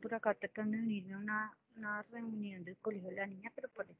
por acá tratando de unirme a una, reunión del colegio de la niña, pero por que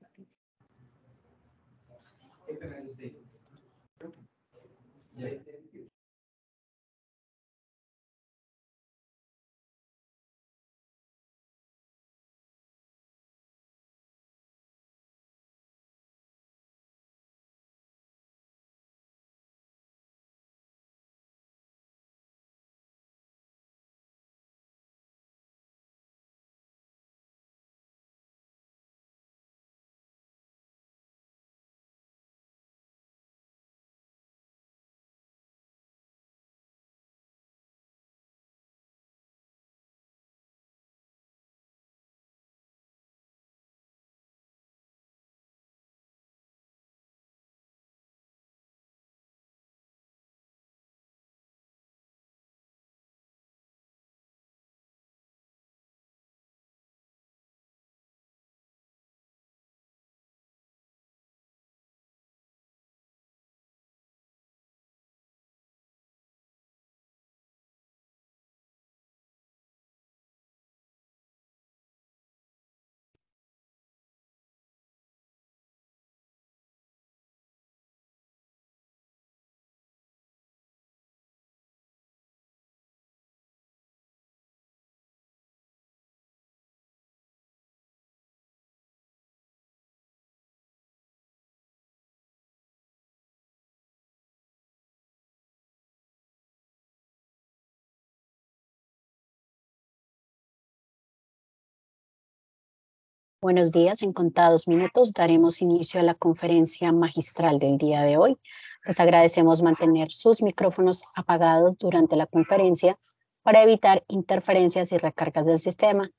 Buenos días, en contados minutos daremos inicio a la conferencia magistral del día de hoy. Les agradecemos mantener sus micrófonos apagados durante la conferencia para evitar interferencias y recargas del sistema.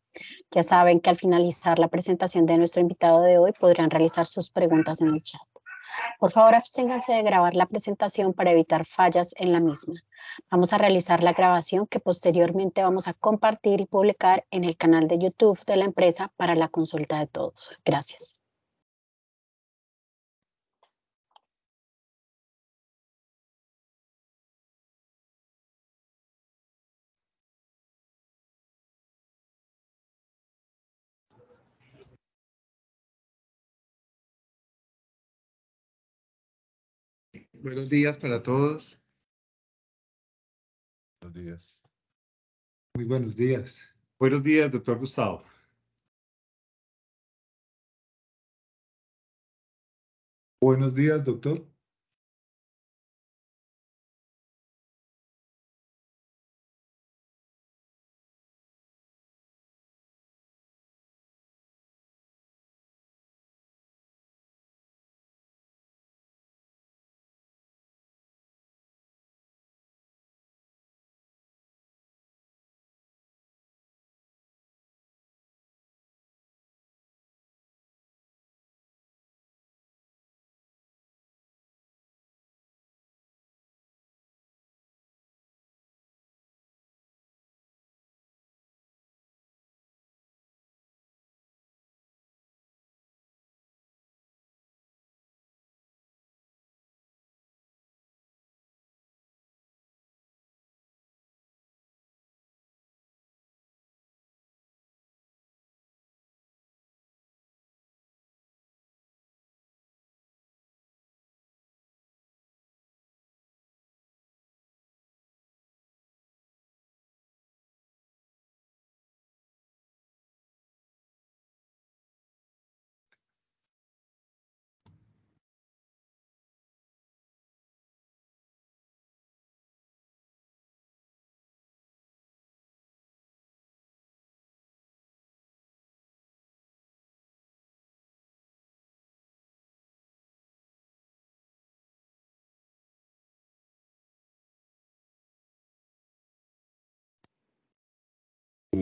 Ya saben que al finalizar la presentación de nuestro invitado de hoy podrán realizar sus preguntas en el chat. Por favor, absténganse de grabar la presentación para evitar fallas en la misma. Vamos a realizar la grabación que posteriormente vamos a compartir y publicar en el canal de YouTube de la empresa para la consulta de todos. Gracias. Buenos días para todos. Buenos días. Muy buenos días. Buenos días, doctor Gustavo. Buenos días, doctor.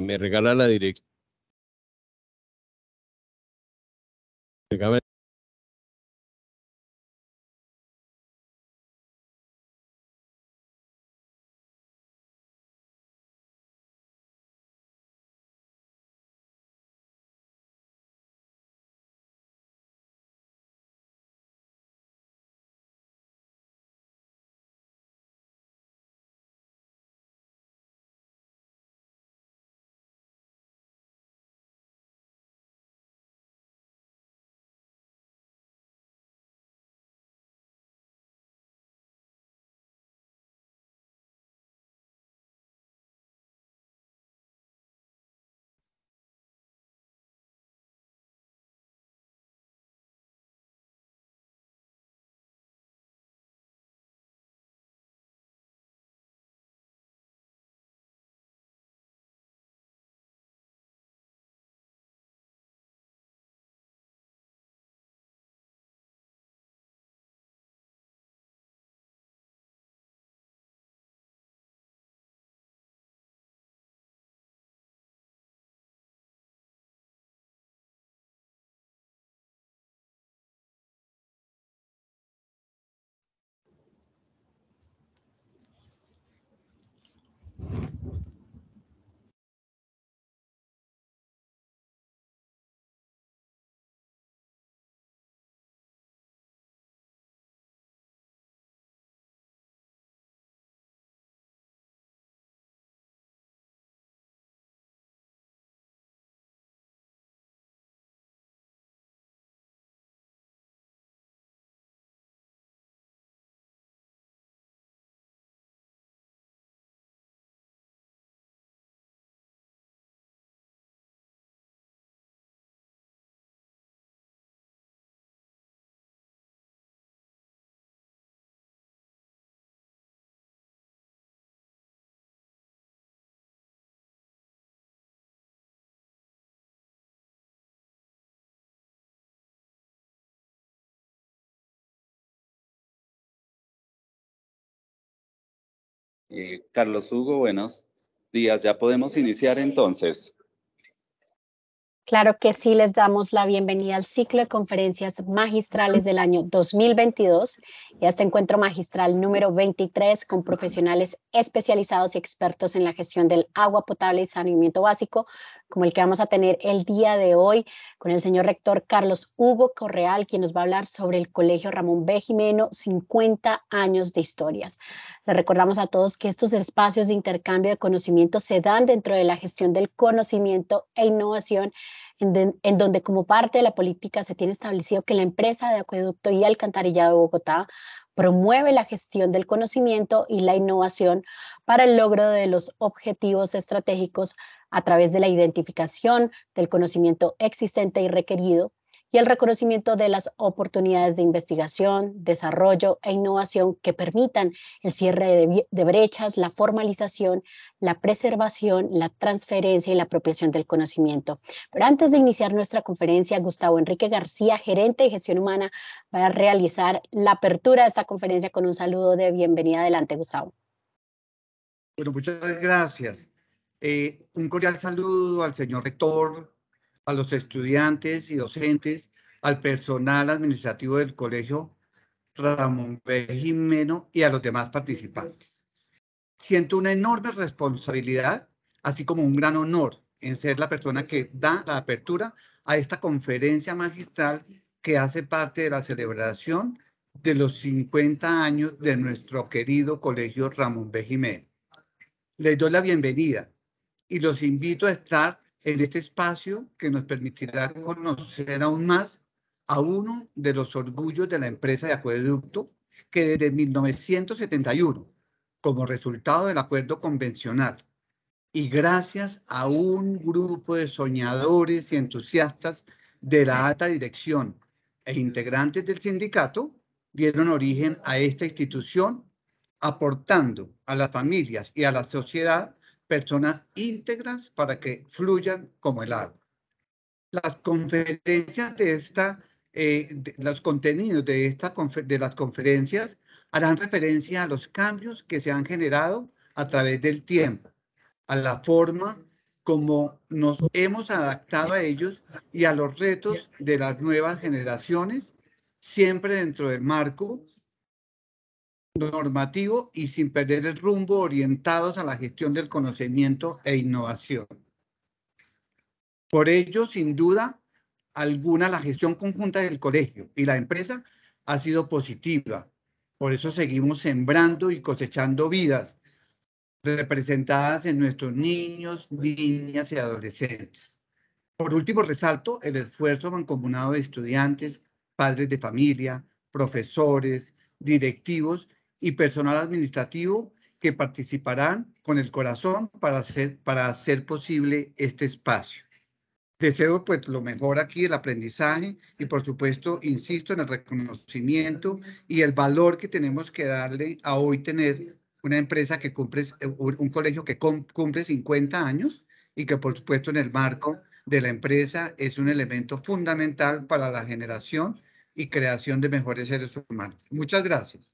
me regala la dirección. Eh, Carlos Hugo, buenos días. Ya podemos iniciar entonces. Claro que sí, les damos la bienvenida al ciclo de conferencias magistrales del año 2022 y a este encuentro magistral número 23 con profesionales especializados y expertos en la gestión del agua potable y saneamiento básico, como el que vamos a tener el día de hoy con el señor rector Carlos Hugo Correal, quien nos va a hablar sobre el Colegio Ramón B. Jimeno, 50 años de historias. Le recordamos a todos que estos espacios de intercambio de conocimiento se dan dentro de la gestión del conocimiento e innovación en, donde como parte de la política se tiene establecido que la empresa de acueducto y alcantarillado de Bogotá promueve la gestión del conocimiento y la innovación para el logro de los objetivos estratégicos a través de la identificación del conocimiento existente y requerido, y el reconocimiento de las oportunidades de investigación, desarrollo e innovación que permitan el cierre de, brechas, la formalización, la preservación, la transferencia y la apropiación del conocimiento. Pero antes de iniciar nuestra conferencia, Gustavo Enrique García, gerente de gestión humana, va a realizar la apertura de esta conferencia con un saludo de bienvenida. Adelante, Gustavo. Bueno, muchas gracias. Eh, un cordial saludo al señor rector, a los estudiantes y docentes, al personal administrativo del colegio Ramón B. y a los demás participantes. Siento una enorme responsabilidad, así como un gran honor en ser la persona que da la apertura a esta conferencia magistral que hace parte de la celebración de los 50 años de nuestro querido colegio Ramón B. Les doy la bienvenida y los invito a estar en este espacio que nos permitirá conocer aún más a uno de los orgullos de la empresa de acueducto que desde 1971, como resultado del acuerdo convencional y gracias a un grupo de soñadores y entusiastas de la alta dirección e integrantes del sindicato, dieron origen a esta institución, aportando a las familias y a la sociedad personas íntegras para que fluyan como el agua. Las conferencias de esta, eh, los contenidos de, esta de las conferencias harán referencia a los cambios que se han generado a través del tiempo, a la forma como nos hemos adaptado a ellos y a los retos de las nuevas generaciones, siempre dentro del marco normativo y sin perder el rumbo orientados a la gestión del conocimiento e innovación. Por ello, sin duda alguna, la gestión conjunta del colegio y la empresa ha sido positiva. Por eso seguimos sembrando y cosechando vidas representadas en nuestros niños, niñas y adolescentes. Por último, resalto el esfuerzo mancomunado de estudiantes, padres de familia, profesores, directivos y personal administrativo que participarán con el corazón para hacer, para hacer posible este espacio. Deseo pues lo mejor aquí, el aprendizaje y por supuesto, insisto, en el reconocimiento y el valor que tenemos que darle a hoy tener una empresa que cumple, un colegio que cumple 50 años y que por supuesto en el marco de la empresa es un elemento fundamental para la generación y creación de mejores seres humanos. Muchas gracias.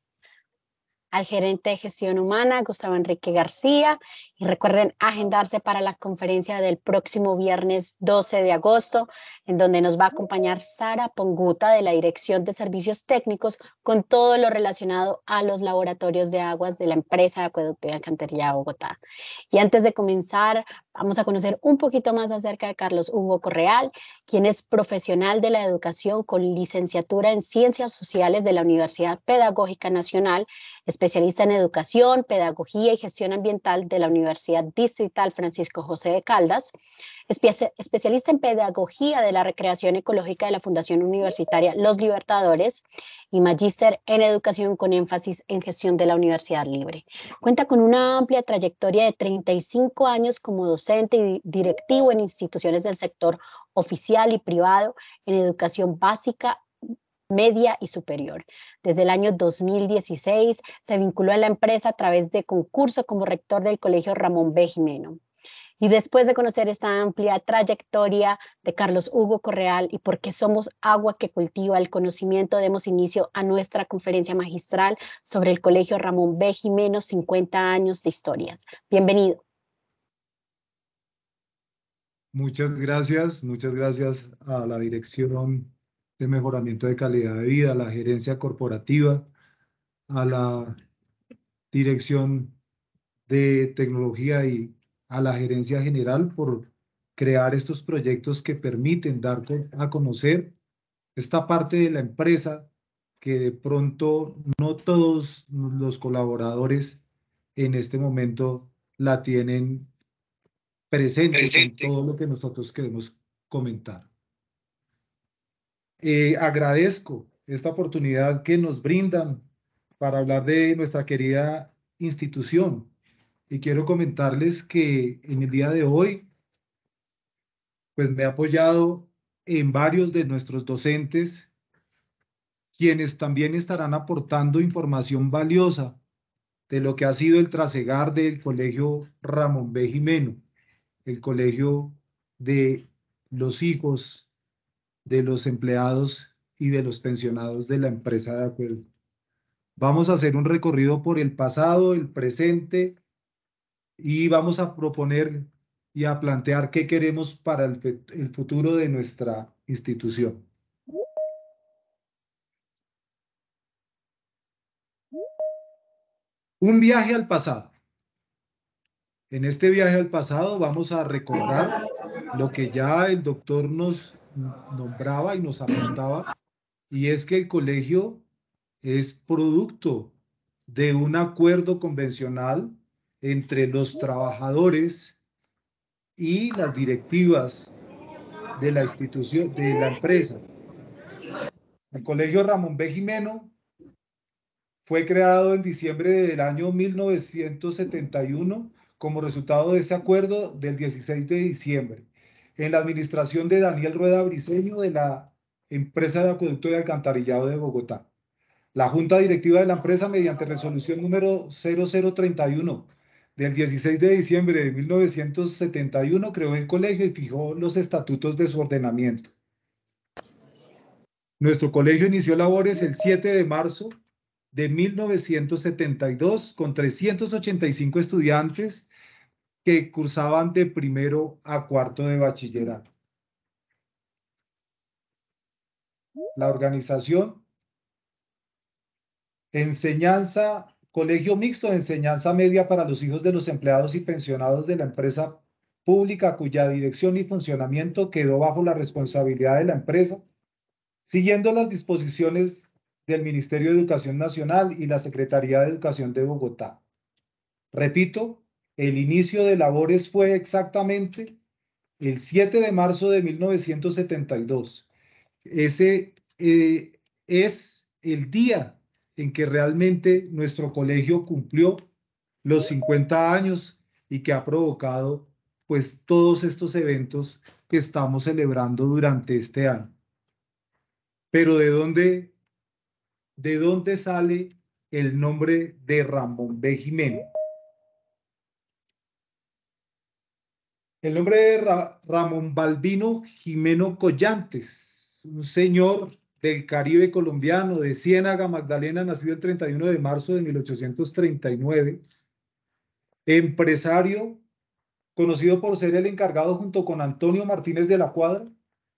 al gerente de gestión humana, Gustavo Enrique García. Y recuerden agendarse para la conferencia del próximo viernes 12 de agosto, en donde nos va a acompañar Sara Ponguta de la Dirección de Servicios Técnicos con todo lo relacionado a los laboratorios de aguas de la empresa de Acueducto de Bogotá. Y antes de comenzar, vamos a conocer un poquito más acerca de Carlos Hugo Correal, quien es profesional de la educación con licenciatura en Ciencias Sociales de la Universidad Pedagógica Nacional especialista en educación, pedagogía y gestión ambiental de la Universidad Distrital Francisco José de Caldas, especialista en pedagogía de la recreación ecológica de la Fundación Universitaria Los Libertadores y magíster en educación con énfasis en gestión de la Universidad Libre. Cuenta con una amplia trayectoria de 35 años como docente y directivo en instituciones del sector oficial y privado en educación básica media y superior. Desde el año 2016 se vinculó a la empresa a través de concurso como rector del Colegio Ramón B. Jimeno. Y después de conocer esta amplia trayectoria de Carlos Hugo Correal y porque somos agua que cultiva el conocimiento, demos inicio a nuestra conferencia magistral sobre el Colegio Ramón B. Jimeno, 50 años de historias. Bienvenido. Muchas gracias, muchas gracias a la dirección mejoramiento de calidad de vida, a la gerencia corporativa, a la dirección de tecnología y a la gerencia general por crear estos proyectos que permiten dar a conocer esta parte de la empresa que de pronto no todos los colaboradores en este momento la tienen presente, presente. en todo lo que nosotros queremos comentar. Eh, agradezco esta oportunidad que nos brindan para hablar de nuestra querida institución. Y quiero comentarles que en el día de hoy, pues me he apoyado en varios de nuestros docentes, quienes también estarán aportando información valiosa de lo que ha sido el trasegar del Colegio Ramón B. Jimeno, el colegio de los hijos de los empleados y de los pensionados de la empresa de acuerdo. Vamos a hacer un recorrido por el pasado, el presente y vamos a proponer y a plantear qué queremos para el, el futuro de nuestra institución. Un viaje al pasado. En este viaje al pasado vamos a recordar lo que ya el doctor nos nombraba y nos apuntaba, y es que el colegio es producto de un acuerdo convencional entre los trabajadores y las directivas de la institución, de la empresa. El Colegio Ramón B. Jimeno fue creado en diciembre del año 1971 como resultado de ese acuerdo del 16 de diciembre en la administración de Daniel Rueda Briceño de la empresa de acueducto y alcantarillado de Bogotá. La Junta Directiva de la empresa, mediante resolución número 0031 del 16 de diciembre de 1971, creó el colegio y fijó los estatutos de su ordenamiento. Nuestro colegio inició labores el 7 de marzo de 1972 con 385 estudiantes que cursaban de primero a cuarto de bachillerato. La organización, enseñanza, colegio mixto de enseñanza media para los hijos de los empleados y pensionados de la empresa pública cuya dirección y funcionamiento quedó bajo la responsabilidad de la empresa, siguiendo las disposiciones del Ministerio de Educación Nacional y la Secretaría de Educación de Bogotá. Repito, el inicio de labores fue exactamente el 7 de marzo de 1972. Ese eh, es el día en que realmente nuestro colegio cumplió los 50 años y que ha provocado pues todos estos eventos que estamos celebrando durante este año. Pero ¿de dónde, de dónde sale el nombre de Ramón B. Jiménez? El nombre de Ramón Balbino Jimeno Collantes, un señor del Caribe colombiano de Ciénaga, Magdalena, nacido el 31 de marzo de 1839, empresario conocido por ser el encargado junto con Antonio Martínez de la Cuadra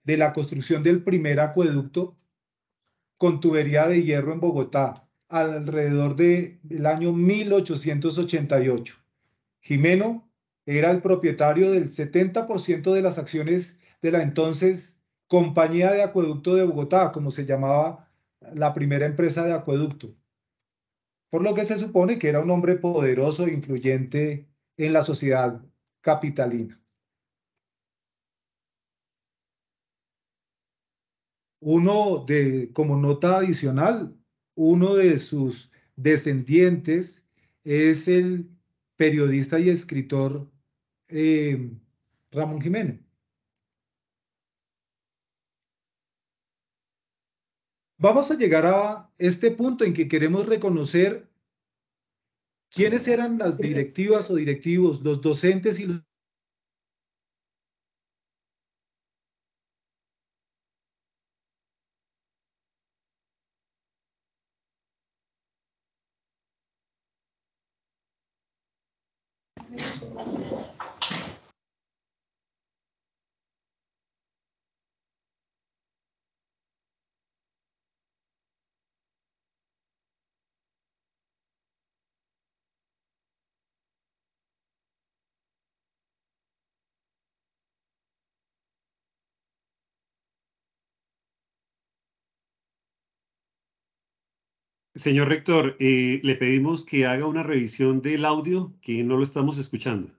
de la construcción del primer acueducto con tubería de hierro en Bogotá alrededor del año 1888. Jimeno era el propietario del 70% de las acciones de la entonces Compañía de Acueducto de Bogotá, como se llamaba la primera empresa de acueducto. Por lo que se supone que era un hombre poderoso e influyente en la sociedad capitalina. Uno de, como nota adicional, uno de sus descendientes es el periodista y escritor Em, Ramón Jiménez. Vamos a llegar a este punto en que queremos reconocer quiénes eran las directivas o directivos, los docentes y los Señor rector, eh, le pedimos que haga una revisión del audio, que no lo estamos escuchando.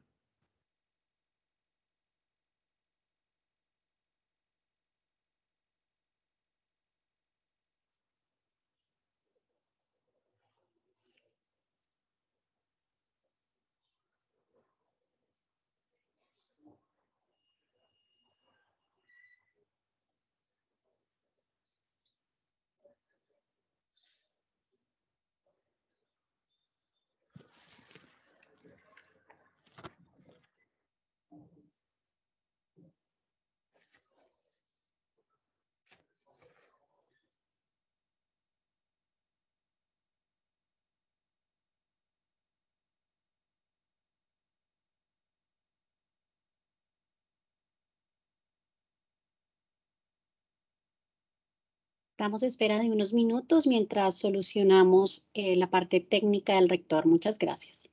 estamos espera de unos minutos mientras solucionamos eh, la parte técnica del rector. Muchas gracias.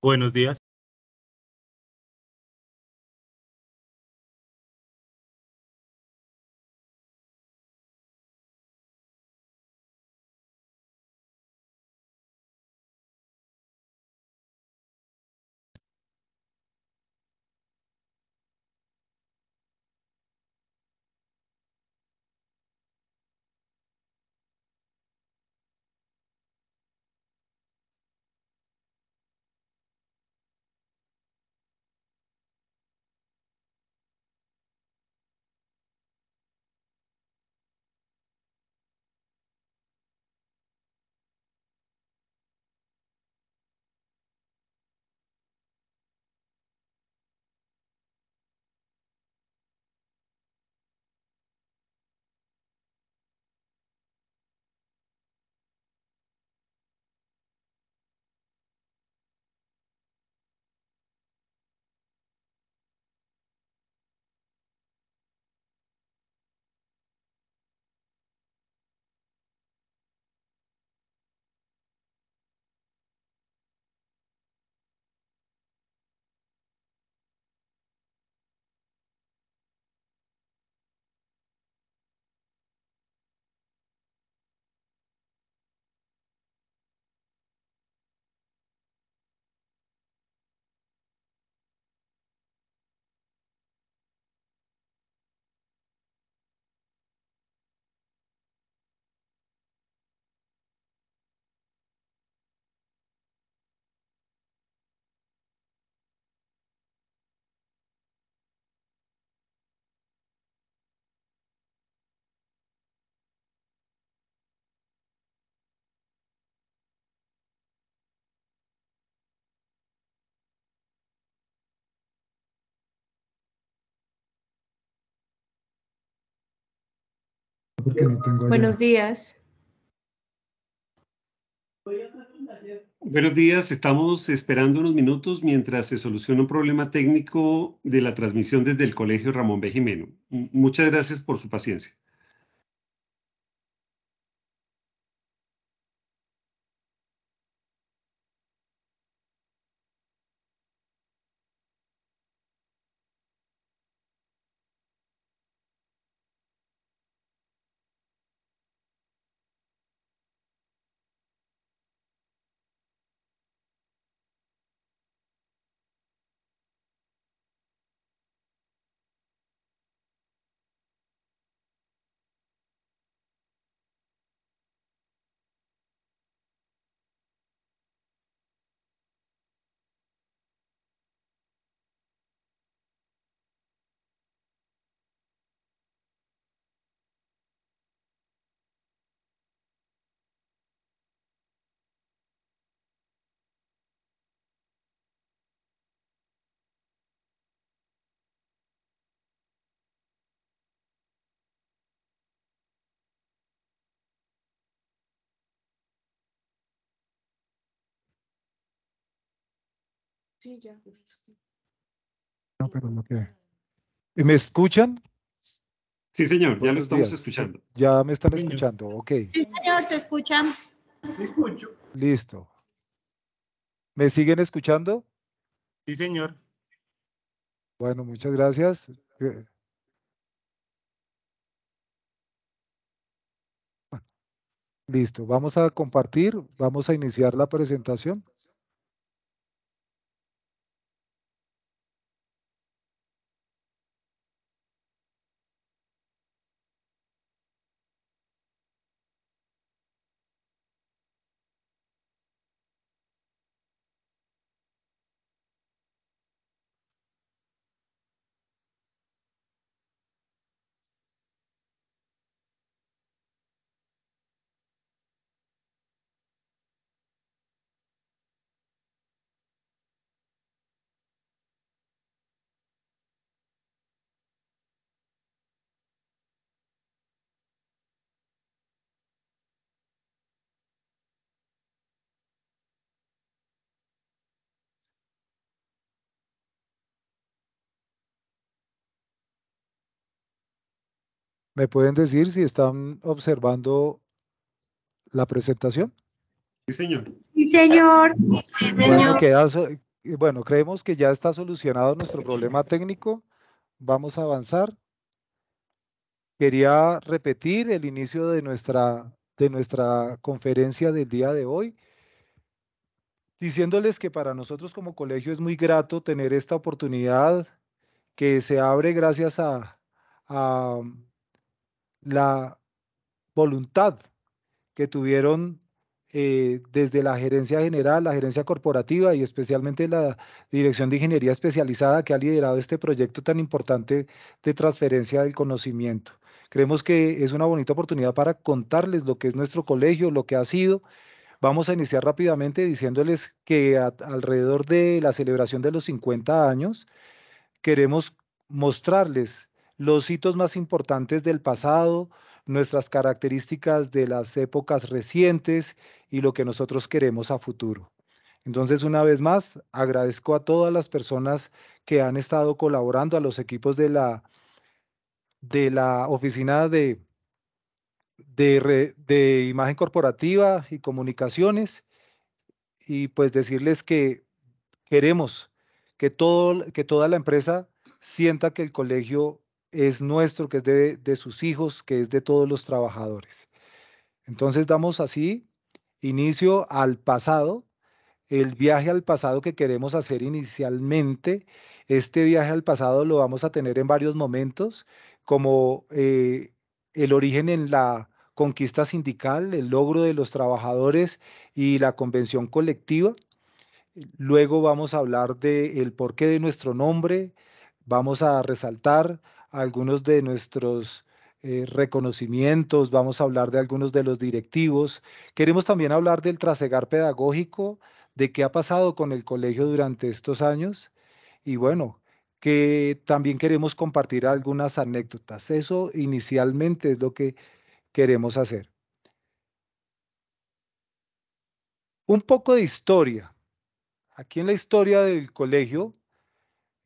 Buenos días. Buenos días. Buenos días, estamos esperando unos minutos mientras se soluciona un problema técnico de la transmisión desde el Colegio Ramón B. Muchas gracias por su paciencia. Sí, ya. No, no ¿Me escuchan? Sí, señor, ya lo estamos escuchando. Ya me están escuchando, ok. Sí, señor, se escuchan. Sí, escucho. Listo. ¿Me siguen escuchando? Sí, señor. Bueno, muchas gracias. Eh, listo, vamos a compartir, vamos a iniciar la presentación. ¿Me pueden decir si están observando la presentación? Sí, señor. Sí, señor. Sí, señor. Bueno, creemos que ya está solucionado nuestro problema técnico. Vamos a avanzar. Quería repetir el inicio de nuestra, de nuestra conferencia del día de hoy, diciéndoles que para nosotros como colegio es muy grato tener esta oportunidad que se abre gracias a la voluntad que tuvieron eh, desde la gerencia general, la gerencia corporativa y especialmente la Dirección de Ingeniería Especializada que ha liderado este proyecto tan importante de transferencia del conocimiento. Creemos que es una bonita oportunidad para contarles lo que es nuestro colegio, lo que ha sido. Vamos a iniciar rápidamente diciéndoles que alrededor de la celebración de los 50 años queremos mostrarles los hitos más importantes del pasado, nuestras características de las épocas recientes y lo que nosotros queremos a futuro. Entonces, una vez más, agradezco a todas las personas que han estado colaborando, a los equipos de la, de la Oficina de, de, Imagen Corporativa y Comunicaciones, y pues decirles que queremos que, todo, que toda la empresa sienta que el colegio es nuestro, que es de, sus hijos, que es de todos los trabajadores. Entonces damos así inicio al pasado, el viaje al pasado que queremos hacer inicialmente. Este viaje al pasado lo vamos a tener en varios momentos, como eh, el origen en la conquista sindical, el logro de los trabajadores y la convención colectiva. Luego vamos a hablar del porqué de nuestro nombre, vamos a resaltar algunos de nuestros eh, reconocimientos, vamos a hablar de algunos de los directivos. Queremos también hablar del trasegar pedagógico, de qué ha pasado con el colegio durante estos años y bueno, que también queremos compartir algunas anécdotas. Eso inicialmente es lo que queremos hacer. Un poco de historia. Aquí en la historia del colegio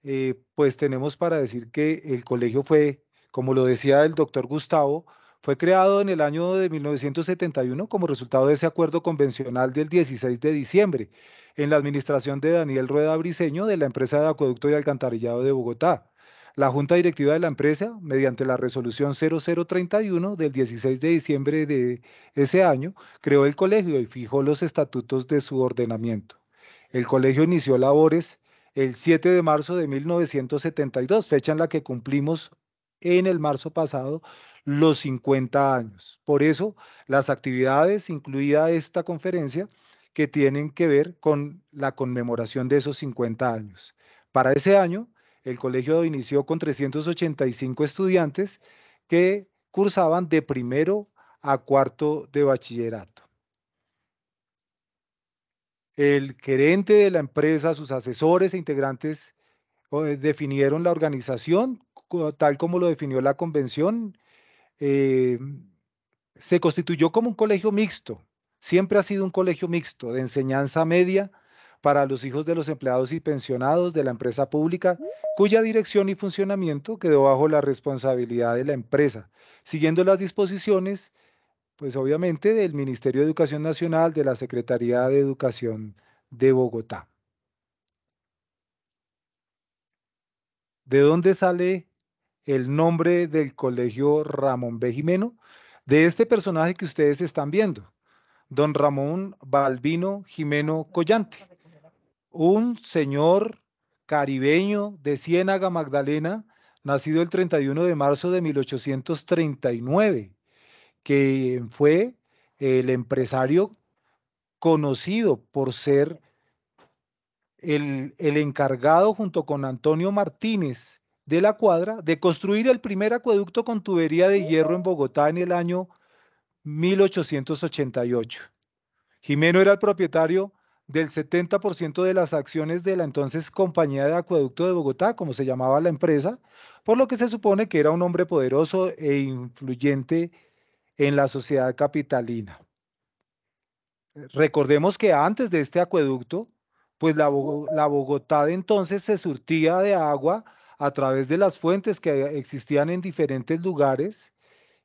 eh, pues tenemos para decir que el colegio fue, como lo decía el doctor Gustavo, fue creado en el año de 1971 como resultado de ese acuerdo convencional del 16 de diciembre en la administración de Daniel Rueda Briceño de la empresa de acueducto y alcantarillado de Bogotá. La Junta Directiva de la empresa, mediante la resolución 0031 del 16 de diciembre de ese año, creó el colegio y fijó los estatutos de su ordenamiento. El colegio inició labores el 7 de marzo de 1972, fecha en la que cumplimos en el marzo pasado los 50 años. Por eso, las actividades, incluida esta conferencia, que tienen que ver con la conmemoración de esos 50 años. Para ese año, el colegio inició con 385 estudiantes que cursaban de primero a cuarto de bachillerato. El gerente de la empresa, sus asesores e integrantes eh, definieron la organización tal como lo definió la convención. Eh, se constituyó como un colegio mixto. Siempre ha sido un colegio mixto de enseñanza media para los hijos de los empleados y pensionados de la empresa pública, cuya dirección y funcionamiento quedó bajo la responsabilidad de la empresa, siguiendo las disposiciones pues obviamente del Ministerio de Educación Nacional, de la Secretaría de Educación de Bogotá. ¿De dónde sale el nombre del colegio Ramón B. Jimeno? De este personaje que ustedes están viendo, don Ramón Balbino Jimeno Collante, un señor caribeño de Ciénaga, Magdalena, nacido el 31 de marzo de 1839 que fue el empresario conocido por ser el, encargado junto con Antonio Martínez de la cuadra de construir el primer acueducto con tubería de hierro en Bogotá en el año 1888. Jimeno era el propietario del 70% de las acciones de la entonces Compañía de Acueducto de Bogotá, como se llamaba la empresa, por lo que se supone que era un hombre poderoso e influyente en la sociedad capitalina. Recordemos que antes de este acueducto, pues la, Bogotá de entonces se surtía de agua a través de las fuentes que existían en diferentes lugares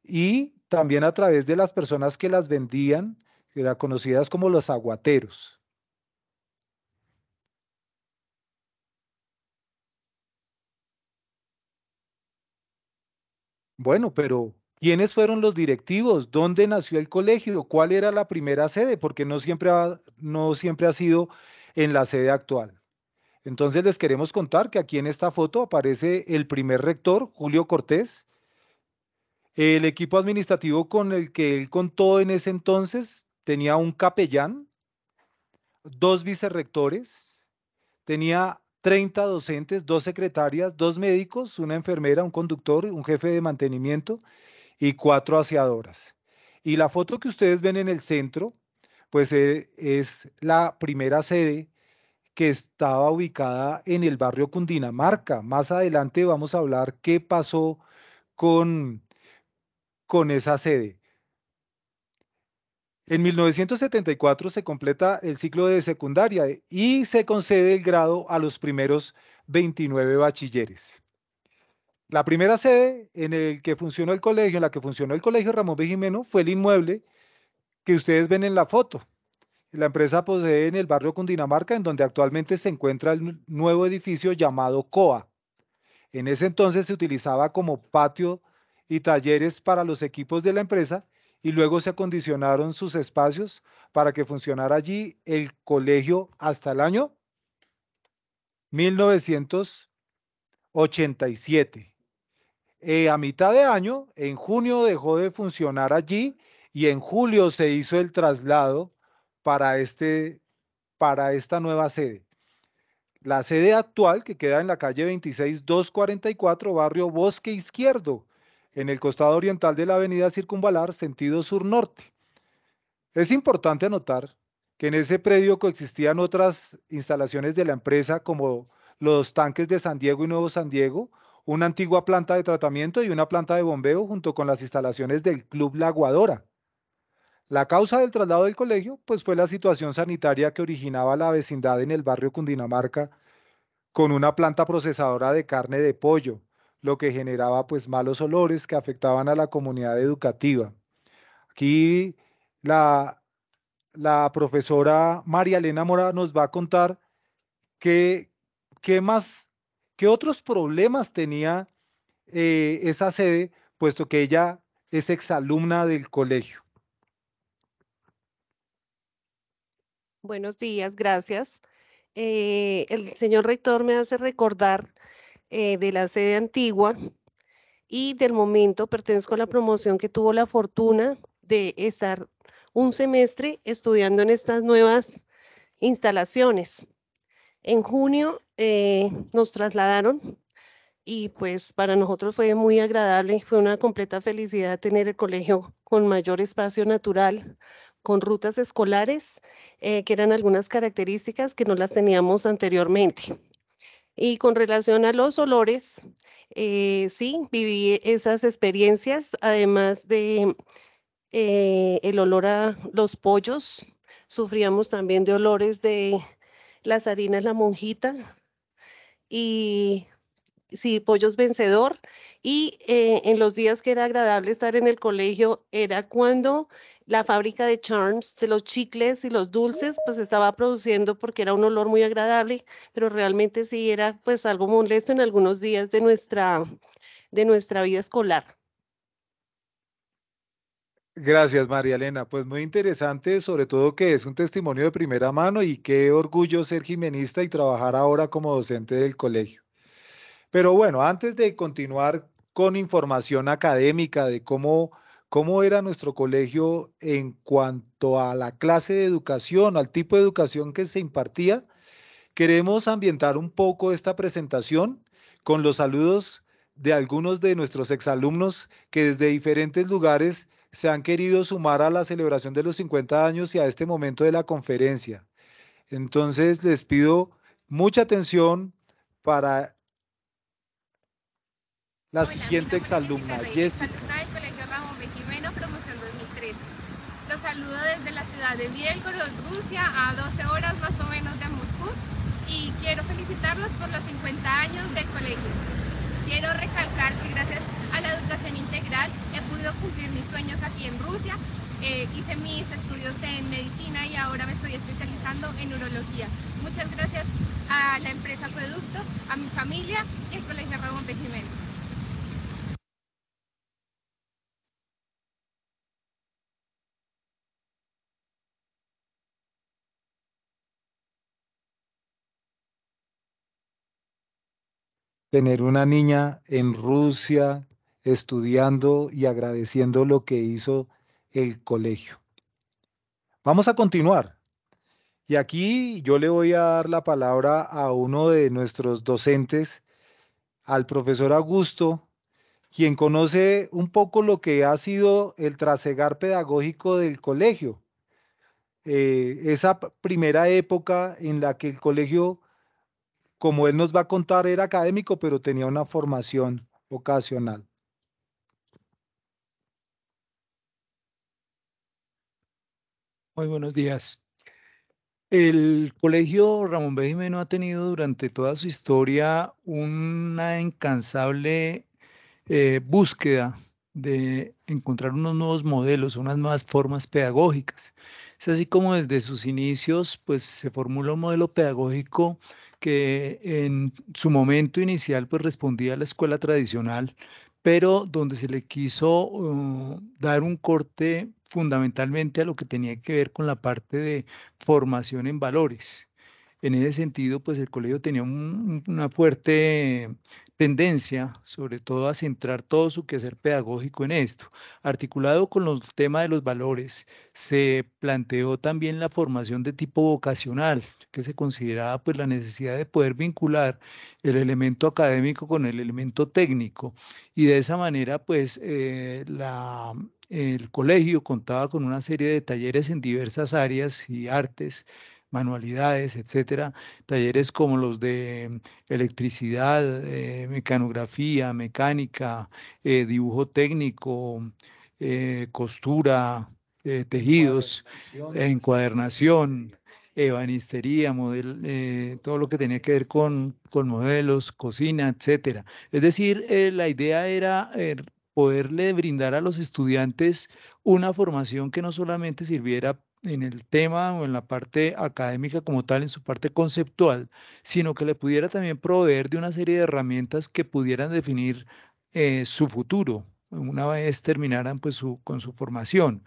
y también a través de las personas que las vendían, que eran conocidas como los aguateros. Bueno, pero ¿Quiénes fueron los directivos? ¿Dónde nació el colegio? ¿Cuál era la primera sede? Porque no siempre ha, no siempre ha sido en la sede actual. Entonces les queremos contar que aquí en esta foto aparece el primer rector, Julio Cortés, el equipo administrativo con el que él contó en ese entonces tenía un capellán, dos vicerrectores, tenía 30 docentes, dos secretarias, dos médicos, una enfermera, un conductor, un jefe de mantenimiento y cuatro aseadoras. Y la foto que ustedes ven en el centro, pues eh, es la primera sede que estaba ubicada en el barrio Cundinamarca. Más adelante vamos a hablar qué pasó con, con esa sede. En 1974 se completa el ciclo de secundaria y se concede el grado a los primeros 29 bachilleres. La primera sede en el que funcionó el colegio, en la que funcionó el colegio Ramón B. fue el inmueble que ustedes ven en la foto. La empresa posee en el barrio Cundinamarca, en donde actualmente se encuentra el nuevo edificio llamado COA. En ese entonces se utilizaba como patio y talleres para los equipos de la empresa y luego se acondicionaron sus espacios para que funcionara allí el colegio hasta el año 1987. Eh, a mitad de año, en junio dejó de funcionar allí y en julio se hizo el traslado para, este, para esta nueva sede. La sede actual, que queda en la calle 26-244, barrio Bosque Izquierdo, en el costado oriental de la avenida Circunvalar, sentido sur-norte. Es importante anotar que en ese predio coexistían otras instalaciones de la empresa, como los tanques de San Diego y Nuevo San Diego, una antigua planta de tratamiento y una planta de bombeo junto con las instalaciones del Club laguadora La causa del traslado del colegio pues fue la situación sanitaria que originaba la vecindad en el barrio Cundinamarca con una planta procesadora de carne de pollo, lo que generaba pues malos olores que afectaban a la comunidad educativa. Aquí la, la profesora María Elena Mora nos va a contar qué más ¿Qué otros problemas tenía eh, esa sede, puesto que ella es exalumna del colegio? Buenos días, gracias. Eh, el señor rector me hace recordar eh, de la sede antigua y del momento pertenezco a la promoción que tuvo la fortuna de estar un semestre estudiando en estas nuevas instalaciones. En junio eh, nos trasladaron y pues para nosotros fue muy agradable, fue una completa felicidad tener el colegio con mayor espacio natural, con rutas escolares, eh, que eran algunas características que no las teníamos anteriormente. Y con relación a los olores, eh, sí, viví esas experiencias, además de el olor a los pollos, sufríamos también de olores de las harinas la monjita y sí, pollos vencedor. Y eh, en los días que era agradable estar en el colegio era cuando la fábrica de charms, de los chicles y los dulces, pues estaba produciendo porque era un olor muy agradable, pero realmente sí era pues algo molesto en algunos días de nuestra, de nuestra vida escolar. Gracias, María Elena. Pues muy interesante, sobre todo que es un testimonio de primera mano y qué orgullo ser jimenista y trabajar ahora como docente del colegio. Pero bueno, antes de continuar con información académica de cómo, cómo era nuestro colegio en cuanto a la clase de educación, al tipo de educación que se impartía, queremos ambientar un poco esta presentación con los saludos de algunos de nuestros exalumnos que desde diferentes lugares se han querido sumar a la celebración de los 50 años y a este momento de la conferencia. Entonces les pido mucha atención para la siguiente exalumna, Jessica. Del Colegio Ramón promoción 2013. Los saludo desde la ciudad de Bielgorod, Rusia, a 12 horas más o menos de Moscú y quiero felicitarlos por los 50 años del colegio. Quiero recalcar que gracias a la educación integral he podido cumplir mis sueños aquí en Rusia. Eh, hice mis estudios en medicina y ahora me estoy especializando en urología. Muchas gracias a la empresa Acueducto, a mi familia y al Colegio Ramón Jiménez. tener una niña en Rusia estudiando y agradeciendo lo que hizo el colegio. Vamos a continuar. Y aquí yo le voy a dar la palabra a uno de nuestros docentes, al profesor Augusto, quien conoce un poco lo que ha sido el trasegar pedagógico del colegio. Eh, esa primera época en la que el colegio como él nos va a contar, era académico, pero tenía una formación ocasional. Muy buenos días. El Colegio Ramón B. ha tenido durante toda su historia una incansable eh, búsqueda de encontrar unos nuevos modelos, unas nuevas formas pedagógicas. Es así como desde sus inicios pues, se formuló un modelo pedagógico que en su momento inicial pues respondía a la escuela tradicional, pero donde se le quiso uh, dar un corte fundamentalmente a lo que tenía que ver con la parte de formación en valores. En ese sentido, pues el colegio tenía una fuerte tendencia, sobre todo a centrar todo su quehacer pedagógico en esto. Articulado con los temas de los valores, se planteó también la formación de tipo vocacional, que se consideraba pues la necesidad de poder vincular el elemento académico con el elemento técnico. Y de esa manera, pues eh, el colegio contaba con una serie de talleres en diversas áreas y artes manualidades, etcétera. Talleres como los de electricidad, eh, mecanografía, mecánica, eh, dibujo técnico, eh, costura, tejidos, encuadernación ebanistería, todo lo que tenía que ver con, con modelos, cocina, etcétera. Es decir, la idea era poderle brindar a los estudiantes una formación que no solamente sirviera en el tema o en la parte académica como tal, en su parte conceptual, sino que le pudiera también proveer de una serie de herramientas que pudieran definir eh, su futuro una vez terminaran pues, su, con su formación.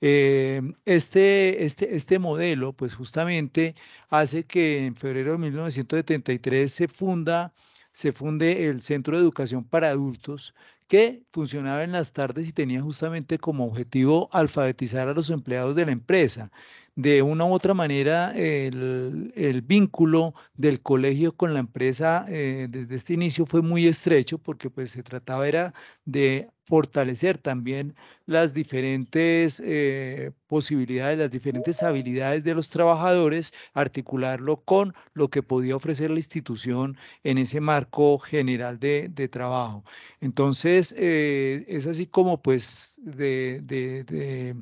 Eh, este, este, este, modelo, pues justamente hace que en febrero de 1973 se funda se funde el Centro de Educación para Adultos, que funcionaba en las tardes y tenía justamente como objetivo alfabetizar a los empleados de la empresa. De una u otra manera, el, vínculo del colegio con la empresa eh, desde este inicio fue muy estrecho porque pues se trataba era de fortalecer también las diferentes eh, posibilidades, las diferentes habilidades de los trabajadores, articularlo con lo que podía ofrecer la institución en ese marco general de, trabajo. Entonces, eh, es así como pues de,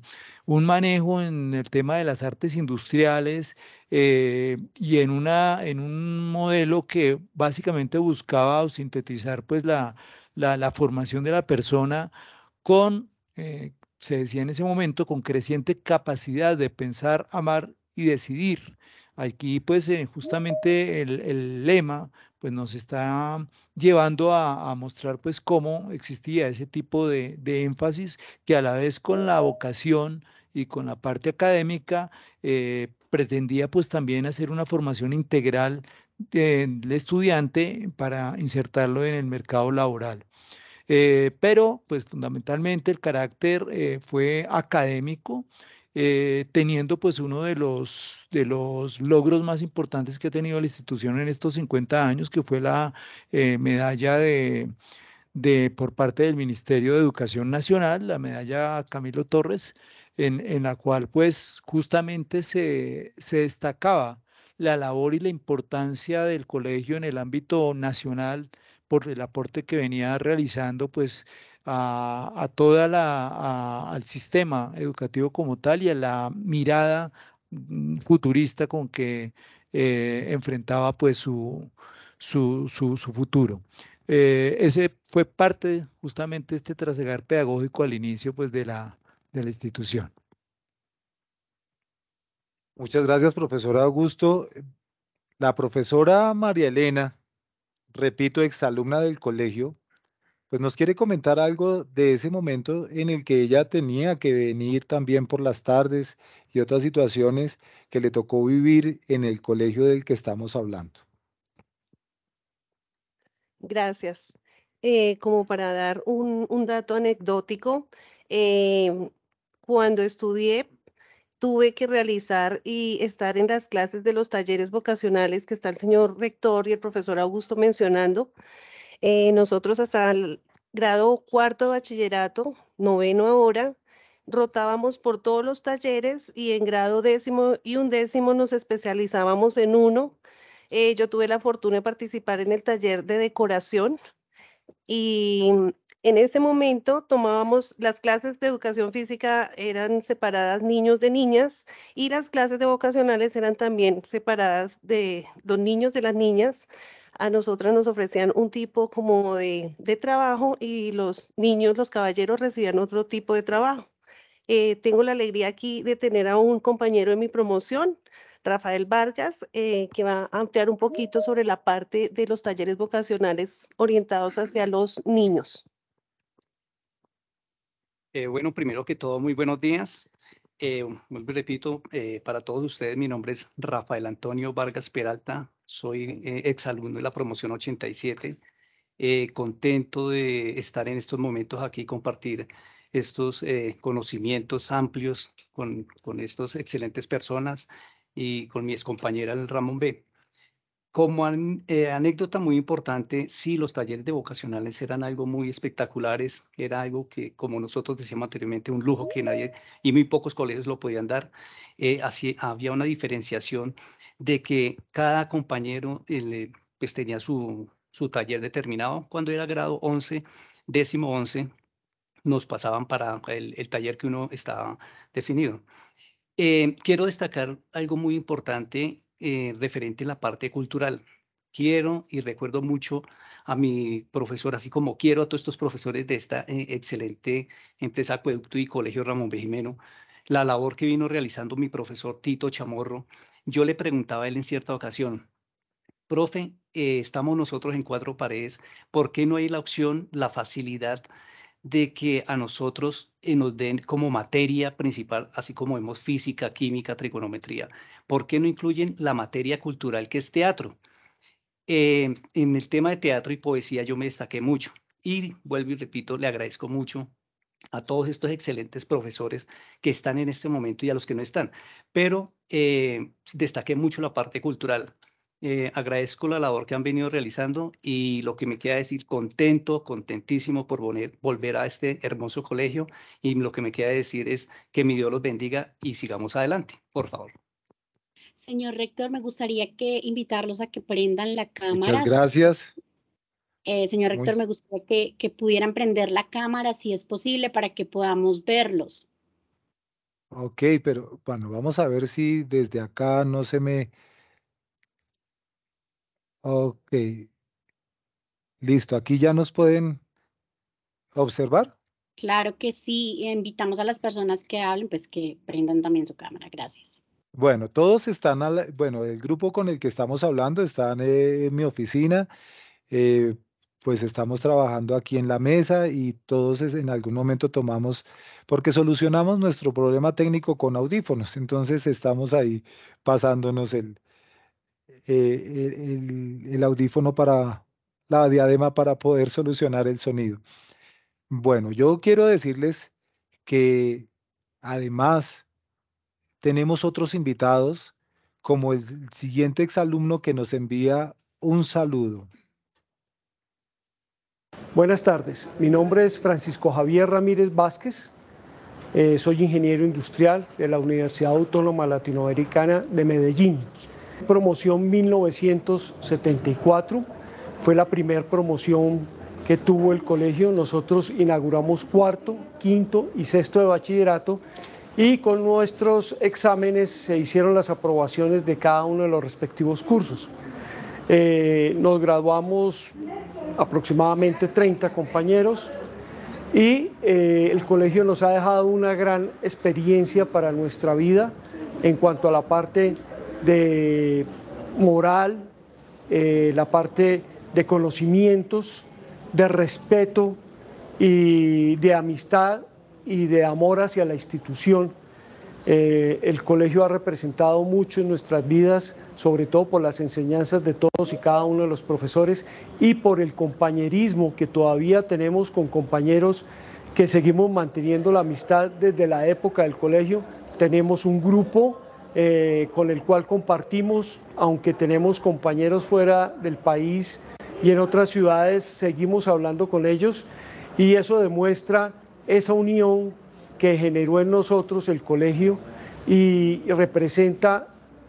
un manejo en el tema de las artes industriales eh, y en, una, en un modelo que básicamente buscaba sintetizar pues la la, formación de la persona con, eh, se decía en ese momento, con creciente capacidad de pensar, amar y decidir. Aquí pues eh, justamente el, lema pues nos está llevando a, mostrar pues cómo existía ese tipo de, énfasis que a la vez con la vocación y con la parte académica eh, pretendía pues también hacer una formación integral del estudiante para insertarlo en el mercado laboral. Eh, pero, pues fundamentalmente el carácter eh, fue académico, eh, teniendo pues uno de los, de los logros más importantes que ha tenido la institución en estos 50 años, que fue la medalla de, por parte del Ministerio de Educación Nacional, la medalla Camilo Torres, en, en la cual pues justamente se, se destacaba la labor y la importancia del colegio en el ámbito nacional por el aporte que venía realizando pues a, toda la al sistema educativo como tal y a la mirada mm, futurista con que eh, enfrentaba pues su, futuro. Eh, ese fue parte justamente este trasegar pedagógico al inicio pues de la, de la institución. Muchas gracias, profesora Augusto. La profesora María Elena, repito, exalumna del colegio, pues nos quiere comentar algo de ese momento en el que ella tenía que venir también por las tardes y otras situaciones que le tocó vivir en el colegio del que estamos hablando. Gracias. Eh, como para dar un, dato anecdótico, eh, cuando estudié tuve que realizar y estar en las clases de los talleres vocacionales que está el señor rector y el profesor Augusto mencionando. Eh, nosotros hasta el grado cuarto de bachillerato, noveno ahora, rotábamos por todos los talleres y en grado décimo y undécimo nos especializábamos en uno. Eh, yo tuve la fortuna de participar en el taller de decoración y en ese momento tomábamos las clases de educación física eran separadas niños de niñas y las clases de vocacionales eran también separadas de los niños de las niñas. A nosotras nos ofrecían un tipo como de, trabajo y los niños, los caballeros recibían otro tipo de trabajo. Eh, tengo la alegría aquí de tener a un compañero de mi promoción, Rafael Vargas, eh, que va a ampliar un poquito sobre la parte de los talleres vocacionales orientados hacia los niños. Eh, bueno, primero que todo, muy buenos días. Eh, repito, eh, para todos ustedes, mi nombre es Rafael Antonio Vargas Peralta, soy exalumno de la promoción 87. contento de estar en estos momentos aquí, compartir estos conocimientos amplios con, con estas excelentes personas y con mis compañeras Ramón B. Como eh, anécdota muy importante, sí, los talleres de vocacionales eran algo muy espectaculares, era algo que, como nosotros decíamos anteriormente, un lujo que nadie y muy pocos colegios lo podían dar. Eh, así había una diferenciación de que cada compañero eh, pues tenía su, su taller determinado. Cuando era grado 11, décimo 11, nos pasaban para el, el taller que uno estaba definido. quiero destacar algo muy importante eh, referente a la parte cultural. Quiero y recuerdo mucho a mi profesor, así como quiero a todos estos profesores de esta eh, excelente empresa Acueducto y Colegio Ramón Bejimeno, la labor que vino realizando mi profesor Tito Chamorro. Yo le preguntaba a él en cierta ocasión, profe, eh, estamos nosotros en cuatro paredes, ¿por qué no hay la opción, la facilidad de que a nosotros eh, nos den como materia principal, así como vemos física, química, trigonometría. ¿Por qué no incluyen la materia cultural que es teatro? Eh, en el tema de teatro y poesía yo me destaqué mucho y vuelvo y repito, le agradezco mucho a todos estos excelentes profesores que están en este momento y a los que no están, pero eh, destaqué mucho la parte cultural. Eh, agradezco la labor que han venido realizando y lo que me queda decir, contento, contentísimo por volver a este hermoso colegio y lo que me queda decir es que mi Dios los bendiga y sigamos adelante, por favor. Señor Rector, me gustaría que invitarlos a que prendan la cámara. Muchas gracias. Eh, señor Rector, me gustaría que, que pudieran prender la cámara si es posible para que podamos verlos. Ok, pero bueno, vamos a ver si desde acá no se me Ok, listo. Aquí ya nos pueden observar. Claro que sí. Invitamos a las personas que hablen, pues que prendan también su cámara. Gracias. Bueno, todos están, al bueno, el grupo con el que estamos hablando están eh, en mi oficina. Eh, pues estamos trabajando aquí en la mesa y todos en algún momento tomamos, porque solucionamos nuestro problema técnico con audífonos, entonces estamos ahí pasándonos el, eh, el, audífono para la diadema para poder solucionar el sonido. Bueno, yo quiero decirles que además tenemos otros invitados, como el siguiente exalumno que nos envía un saludo. Buenas tardes, mi nombre es Francisco Javier Ramírez Vázquez, eh, soy ingeniero industrial de la Universidad Autónoma Latinoamericana de Medellín. Promoción 1974 fue la primera promoción que tuvo el colegio. Nosotros inauguramos cuarto, quinto y sexto de bachillerato y con nuestros exámenes se hicieron las aprobaciones de cada uno de los respectivos cursos. Eh, nos graduamos aproximadamente 30 compañeros y eh, el colegio nos ha dejado una gran experiencia para nuestra vida en cuanto a la parte de moral, eh, la parte de conocimientos, de respeto y de amistad y de amor hacia la institución. Eh, el colegio ha representado mucho en nuestras vidas, sobre todo por las enseñanzas de todos y cada uno de los profesores y por el compañerismo que todavía tenemos con compañeros que seguimos manteniendo la amistad desde la época del colegio. Tenemos un grupo eh, con el cual compartimos, aunque tenemos compañeros fuera del país y en otras ciudades, seguimos hablando con ellos y eso demuestra esa unión que generó en nosotros el colegio y representa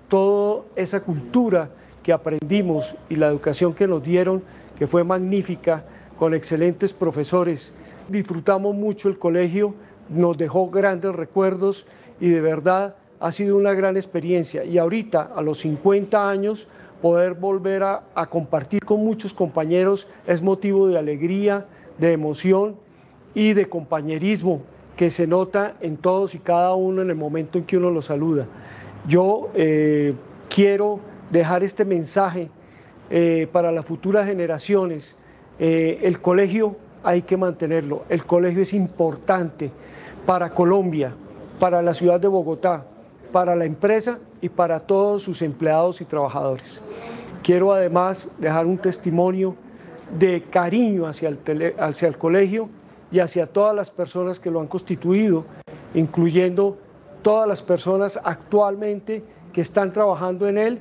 toda esa cultura que aprendimos y la educación que nos dieron, que fue magnífica, con excelentes profesores. Disfrutamos mucho el colegio, nos dejó grandes recuerdos y de verdad ha sido una gran experiencia y ahorita, a los 50 años, poder volver a, compartir con muchos compañeros es motivo de alegría, de emoción y de compañerismo que se nota en todos y cada uno en el momento en que uno los saluda. Yo eh, quiero dejar este mensaje eh, para las futuras generaciones. Eh, el colegio hay que mantenerlo. El colegio es importante para Colombia, para la ciudad de Bogotá, para la empresa y para todos sus empleados y trabajadores. Quiero además dejar un testimonio de cariño hacia el, hacia el colegio y hacia todas las personas que lo han constituido, incluyendo todas las personas actualmente que están trabajando en él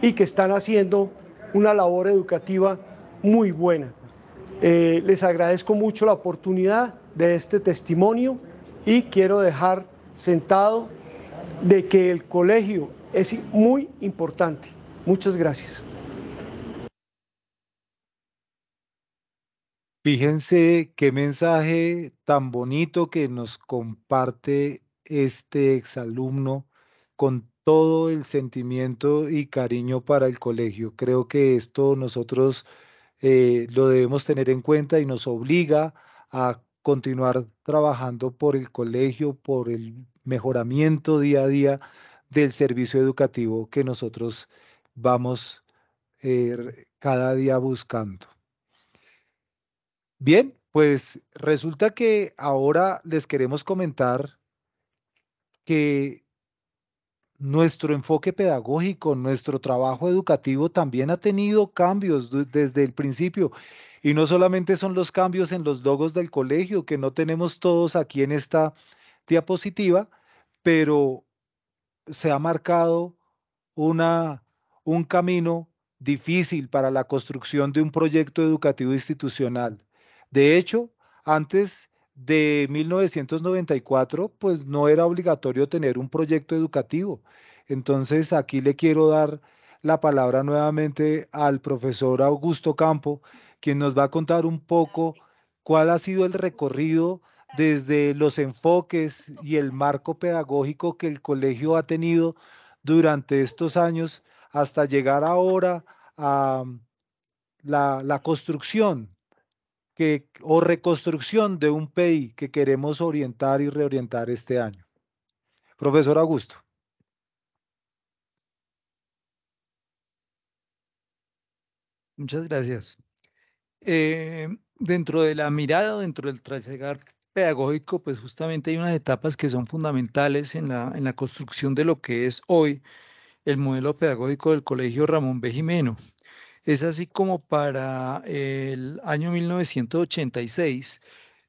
y que están haciendo una labor educativa muy buena. Eh, les agradezco mucho la oportunidad de este testimonio y quiero dejar sentado de que el colegio es muy importante. Muchas gracias. Fíjense qué mensaje tan bonito que nos comparte este exalumno con todo el sentimiento y cariño para el colegio. Creo que esto nosotros eh, lo debemos tener en cuenta y nos obliga a continuar trabajando por el colegio, por el mejoramiento día a día del servicio educativo que nosotros vamos eh, cada día buscando. Bien, pues resulta que ahora les queremos comentar que nuestro enfoque pedagógico, nuestro trabajo educativo también ha tenido cambios desde el principio. Y no solamente son los cambios en los logos del colegio, que no tenemos todos aquí en esta diapositiva, pero se ha marcado un camino difícil para la construcción de un proyecto educativo institucional. De hecho, antes de 1994, pues no era obligatorio tener un proyecto educativo. Entonces, aquí le quiero dar la palabra nuevamente al profesor Augusto Campo, quien nos va a contar un poco cuál ha sido el recorrido desde los enfoques y el marco pedagógico que el colegio ha tenido durante estos años hasta llegar ahora a mm, la, construcción que, o reconstrucción de un PEI que queremos orientar y reorientar este año. Profesor Augusto. Muchas gracias. Eh, dentro de la mirada, dentro del trasegar pedagógico, pues justamente hay unas etapas que son fundamentales en la, construcción de lo que es hoy el modelo pedagógico del Colegio Ramón Bejimeno. Es así como para el año 1986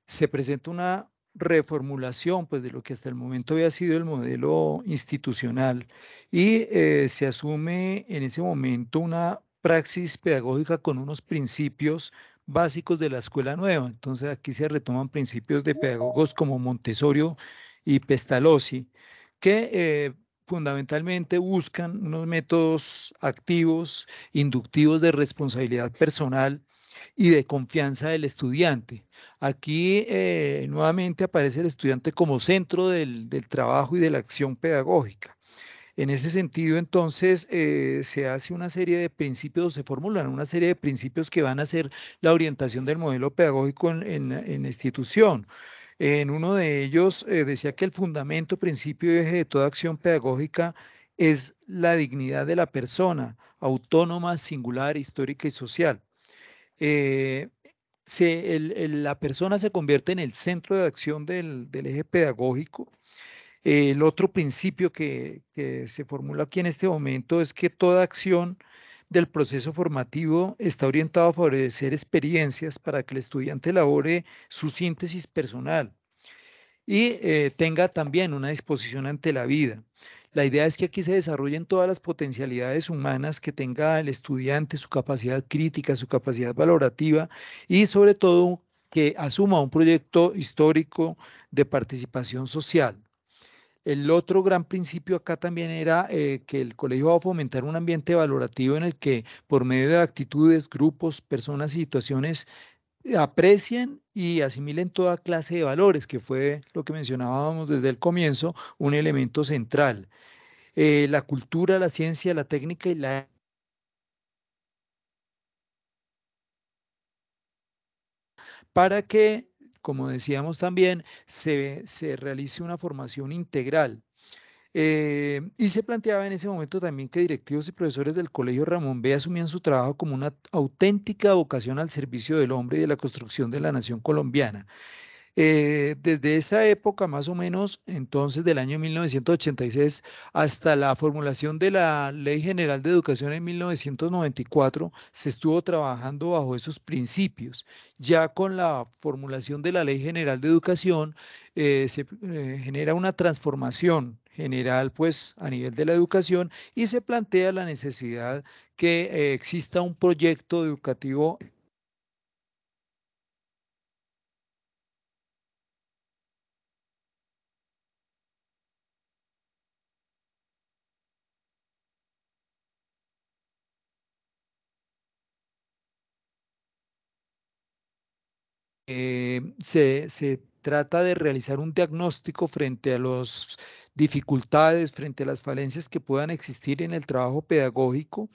se presenta una reformulación pues, de lo que hasta el momento había sido el modelo institucional y eh, se asume en ese momento una praxis pedagógica con unos principios básicos de la escuela nueva. Entonces aquí se retoman principios de pedagogos como Montessori y Pestalozzi, que eh, fundamentalmente buscan unos métodos activos, inductivos de responsabilidad personal y de confianza del estudiante. Aquí eh, nuevamente aparece el estudiante como centro del trabajo y de la acción pedagógica. En ese sentido, entonces, eh, se hace una serie de principios, se formulan una serie de principios que van a ser la orientación del modelo pedagógico en, la institución. En uno de ellos eh, decía que el fundamento, principio y eje de toda acción pedagógica es la dignidad de la persona, autónoma, singular, histórica y social. Eh, la persona se convierte en el centro de acción del eje pedagógico el otro principio que, se formula aquí en este momento es que toda acción del proceso formativo está orientado a favorecer experiencias para que el estudiante elabore su síntesis personal y eh, tenga también una disposición ante la vida. La idea es que aquí se desarrollen todas las potencialidades humanas que tenga el estudiante, su capacidad crítica, su capacidad valorativa y sobre todo que asuma un proyecto histórico de participación social. El otro gran principio acá también era eh, que el colegio va a fomentar un ambiente valorativo en el que por medio de actitudes, grupos, personas y situaciones eh, aprecien y asimilen toda clase de valores, que fue lo que mencionábamos desde el comienzo, un elemento central. Eh, la cultura, la ciencia, la técnica y la para que como decíamos también, se, se realice una formación integral. Eh, y se planteaba en ese momento también que directivos y profesores del Colegio Ramón B asumían su trabajo como una auténtica vocación al servicio del hombre y de la construcción de la nación colombiana. Eh, desde esa época, más o menos, entonces del año 1986 hasta la formulación de la Ley General de Educación en 1994, se estuvo trabajando bajo esos principios. Ya con la formulación de la Ley General de Educación, eh, se eh, genera una transformación general pues a nivel de la educación y se plantea la necesidad que exista un proyecto educativo Em, se, trata de realizar un diagnóstico frente a las dificultades, frente a las falencias que puedan existir en el trabajo pedagógico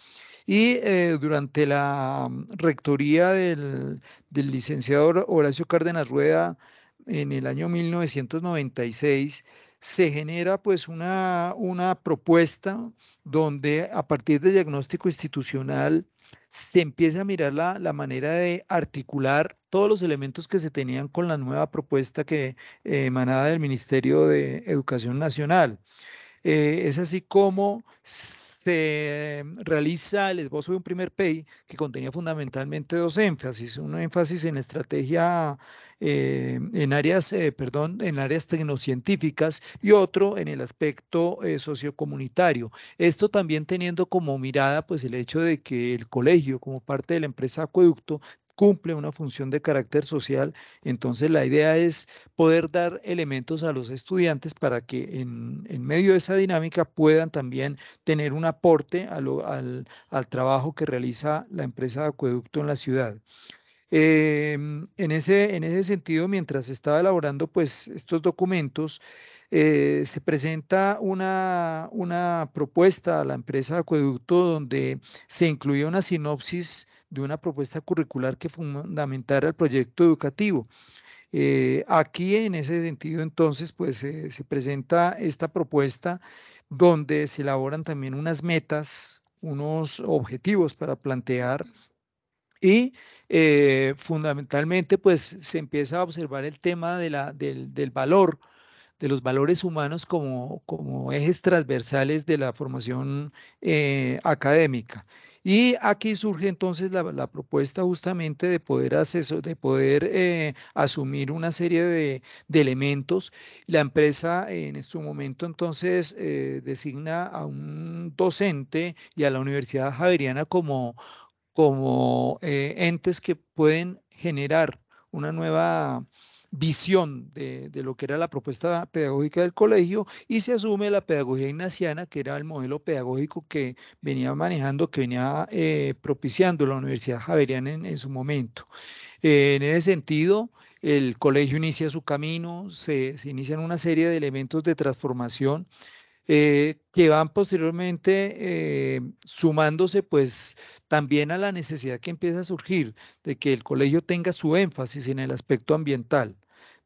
y eh, durante la rectoría del, del, licenciado Horacio Cárdenas Rueda en el año 1996 se genera pues una, propuesta donde a partir del diagnóstico institucional se empieza a mirar la, manera de articular todos los elementos que se tenían con la nueva propuesta que eh, emanaba del Ministerio de Educación Nacional. Eh, es así como se realiza el esbozo de un primer PEI que contenía fundamentalmente dos énfasis, un énfasis en estrategia eh, en áreas, eh, perdón, en áreas tecnocientíficas y otro en el aspecto sociocomunitario. Esto también teniendo como mirada pues el hecho de que el colegio como parte de la empresa Acueducto cumple una función de carácter social. Entonces la idea es poder dar elementos a los estudiantes para que en, medio de esa dinámica puedan también tener un aporte al, trabajo que realiza la empresa de acueducto en la ciudad. Em, en, ese, en ese sentido, mientras estaba elaborando pues, estos documentos, eh, se presenta una, una propuesta a la empresa de acueducto donde se incluye una sinopsis de una propuesta curricular que fundamentara el proyecto educativo. Eh, aquí en ese sentido entonces pues eh, se presenta esta propuesta donde se elaboran también unas metas, unos objetivos para plantear y eh, fundamentalmente pues se empieza a observar el tema de la, del, valor, de los valores humanos como, como ejes transversales de la formación académica. Y aquí surge entonces la, propuesta justamente de poder, acceso, de poder eh, asumir una serie de, elementos. La empresa en su momento entonces eh, designa a un docente y a la Universidad Javeriana como, como eh, entes que pueden generar una nueva visión de, lo que era la propuesta pedagógica del colegio y se asume la pedagogía ignaciana, que era el modelo pedagógico que venía manejando, que venía eh, propiciando la Universidad Javeriana en, su momento. Eh, en ese sentido, el colegio inicia su camino, se, inician una serie de elementos de transformación eh, que van posteriormente sumándose pues también a la necesidad que empieza a surgir de que el colegio tenga su énfasis en el aspecto ambiental.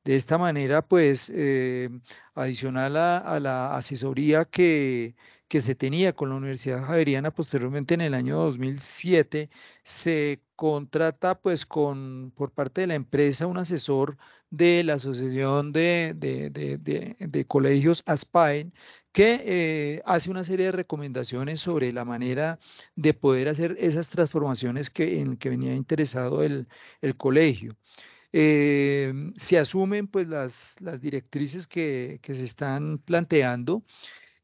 De esta manera, pues, eh, adicional a, la asesoría que, que se tenía con la Universidad Javeriana, posteriormente en el año 2007, se contrata pues con por parte de la empresa un asesor de la Asociación de, Colegios ASPAEN que eh, hace una serie de recomendaciones sobre la manera de poder hacer esas transformaciones que, en que venía interesado el, el colegio. Em, se asumen pues las, las directrices que, se están planteando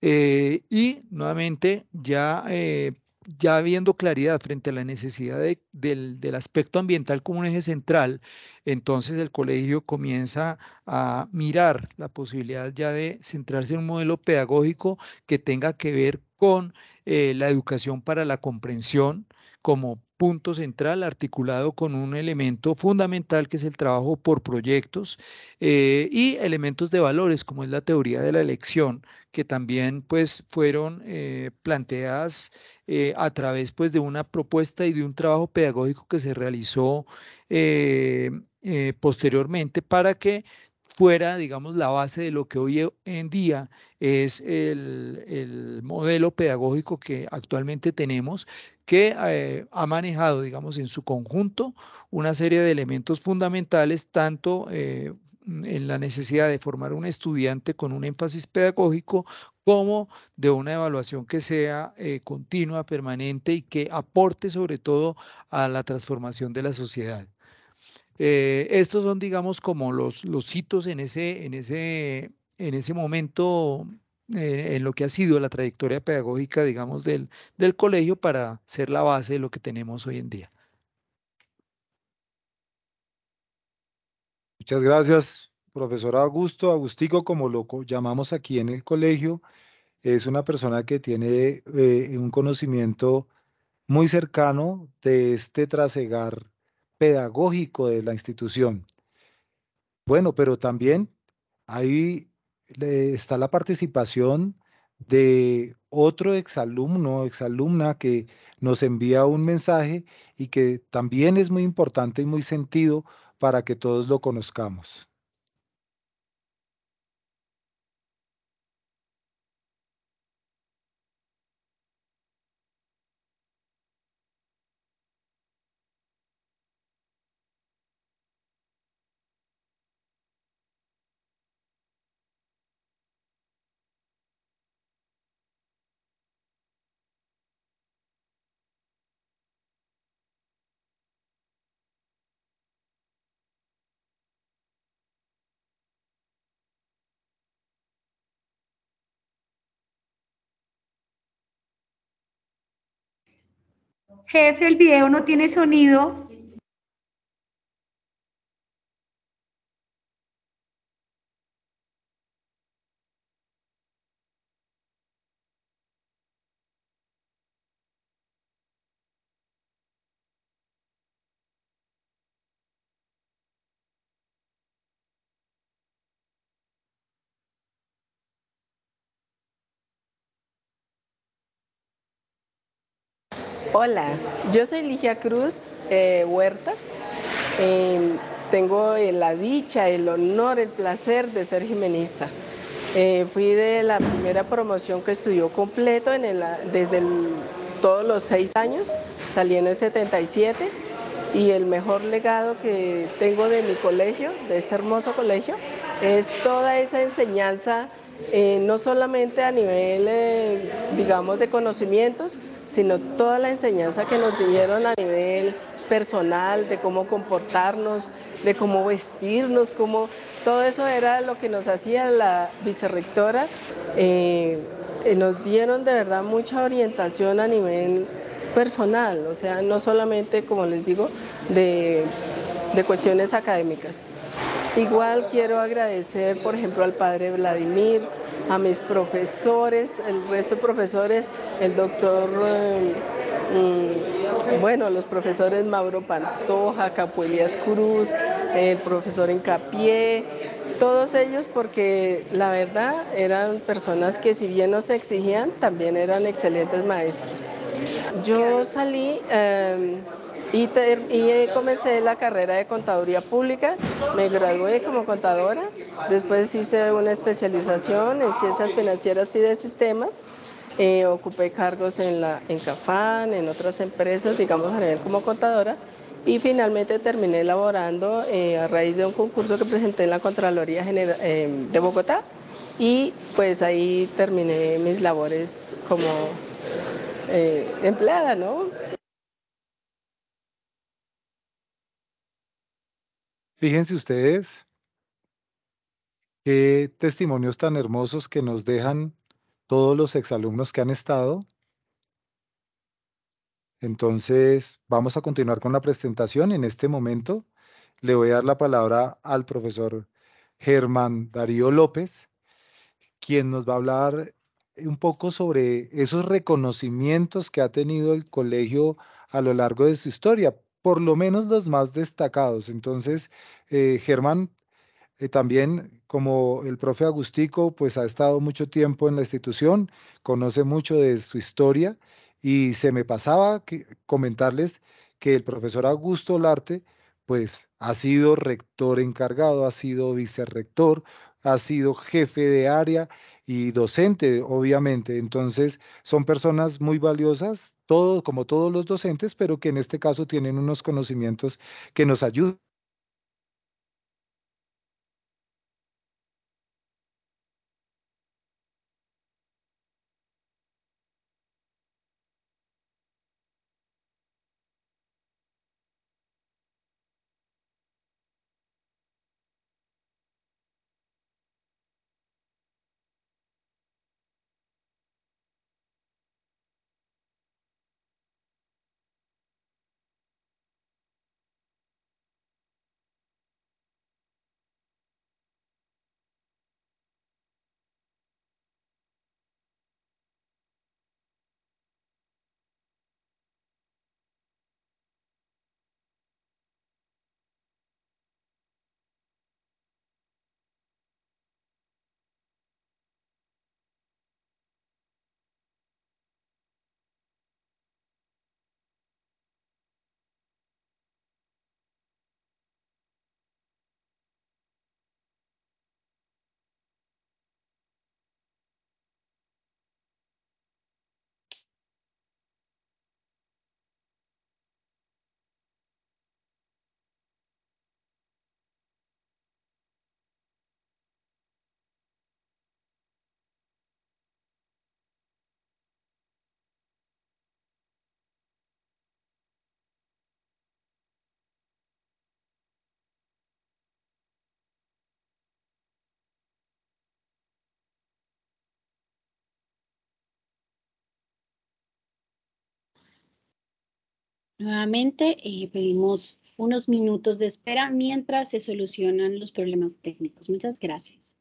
eh, y nuevamente ya, eh, ya habiendo claridad frente a la necesidad del, del, aspecto ambiental como un eje central, entonces el colegio comienza a mirar la posibilidad ya de centrarse en un modelo pedagógico que tenga que ver con eh, la educación para la comprensión, como punto central articulado con un elemento fundamental que es el trabajo por proyectos eh, y elementos de valores como es la teoría de la elección que también pues fueron eh, planteadas eh, a través pues de una propuesta y de un trabajo pedagógico que se realizó posteriormente para que fuera, digamos, la base de lo que hoy e, en día es el, modelo pedagógico que actualmente tenemos, que eh, ha manejado, digamos, en su conjunto una serie de elementos fundamentales, tanto eh, en la necesidad de formar un estudiante con un énfasis pedagógico como de una evaluación que sea eh, continua, permanente y que aporte sobre todo a la transformación de la sociedad. Eh, estos son, digamos, como los, los hitos en ese, en ese, en ese momento, eh, en lo que ha sido la trayectoria pedagógica, digamos, del, colegio para ser la base de lo que tenemos hoy en día. Muchas gracias, profesor Augusto. Agustico, como loco llamamos aquí en el colegio, es una persona que tiene eh, un conocimiento muy cercano de este trasegar pedagógico de la institución. Bueno, pero también ahí está la participación de otro exalumno, exalumna que nos envía un mensaje y que también es muy importante y muy sentido para que todos lo conozcamos. jefe, el video no tiene sonido, Hola, yo soy Ligia Cruz eh, Huertas. Em, tengo la dicha, el honor, el placer de ser jimenista. Eh, fui de la primera promoción que estudió completo en desde todos los seis años, salí en el 77 y el mejor legado que tengo de mi colegio, de este hermoso colegio, es toda esa enseñanza, eh, no solamente a nivel, digamos, de conocimientos, sino toda la enseñanza que nos dieron a nivel personal, de cómo comportarnos, de cómo vestirnos, cómo todo eso era lo que nos hacía la vicerrectora. Eh, nos dieron de verdad mucha orientación a nivel personal, o sea, no solamente, como les digo, de cuestiones académicas. Igual quiero agradecer, por ejemplo, al padre Vladimir, a mis profesores, el resto de profesores, el doctor, eh, mm, bueno, los profesores Mauro Pantoja, capuelías Cruz, el profesor Encapié, todos ellos porque la verdad eran personas que si bien nos exigían, también eran excelentes maestros. Yo salí... Em, y, eh, comencé la carrera de contaduría pública, me gradué como contadora, después hice una especialización en ciencias financieras y de sistemas, eh, ocupé cargos en, la, en Cafán, en otras empresas, digamos a nivel como contadora, y finalmente terminé laborando eh, a raíz de un concurso que presenté en la Contraloría General, de Bogotá y pues ahí terminé mis labores como empleada, ¿no? Fíjense ustedes qué testimonios tan hermosos que nos dejan todos los exalumnos que han estado. Entonces, vamos a continuar con la presentación. En este momento le voy a dar la palabra al profesor Germán Darío López, quien nos va a hablar un poco sobre esos reconocimientos que ha tenido el colegio a lo largo de su historia por lo menos los más destacados. Entonces, eh, Germán, eh, también como el profe Agustico, pues ha estado mucho tiempo en la institución, conoce mucho de su historia y se me pasaba comentarles que el profesor Augusto Larte, pues ha sido rector encargado, ha sido vicerrector, ha sido jefe de área y docente, obviamente. Entonces, son personas muy valiosas todo, como todos los docentes, pero que en este caso tienen unos conocimientos que nos ayudan Nuevamente eh, pedimos unos minutos de espera mientras se solucionan los problemas técnicos. Muchas gracias.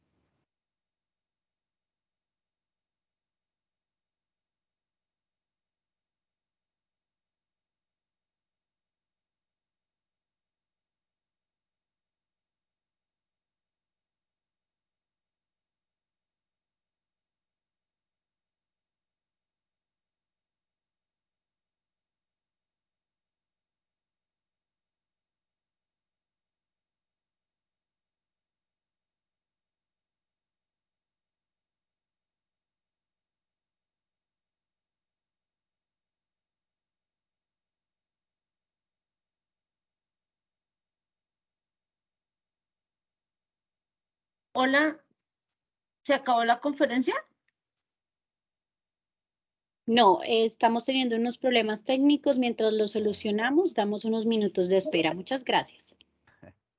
Hola, ¿se acabó la conferencia? No, estamos teniendo unos problemas técnicos. Mientras los solucionamos, damos unos minutos de espera. Muchas gracias.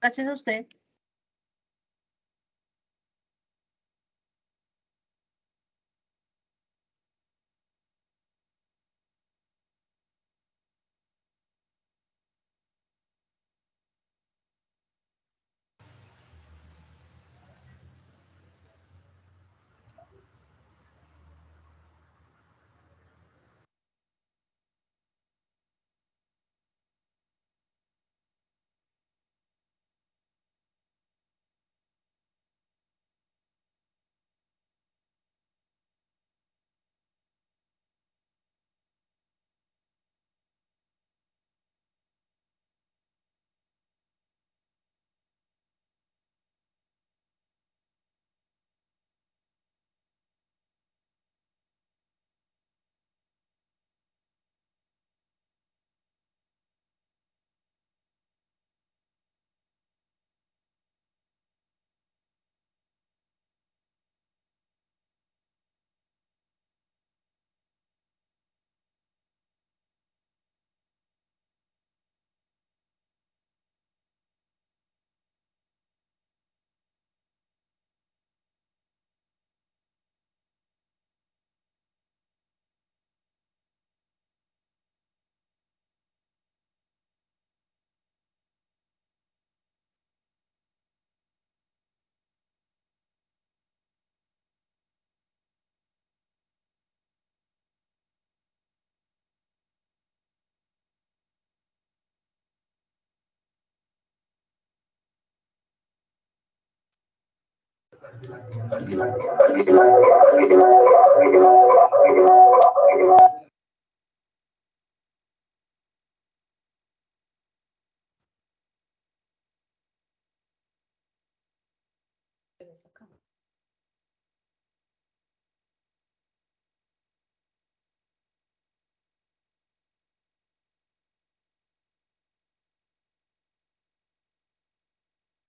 Gracias a usted.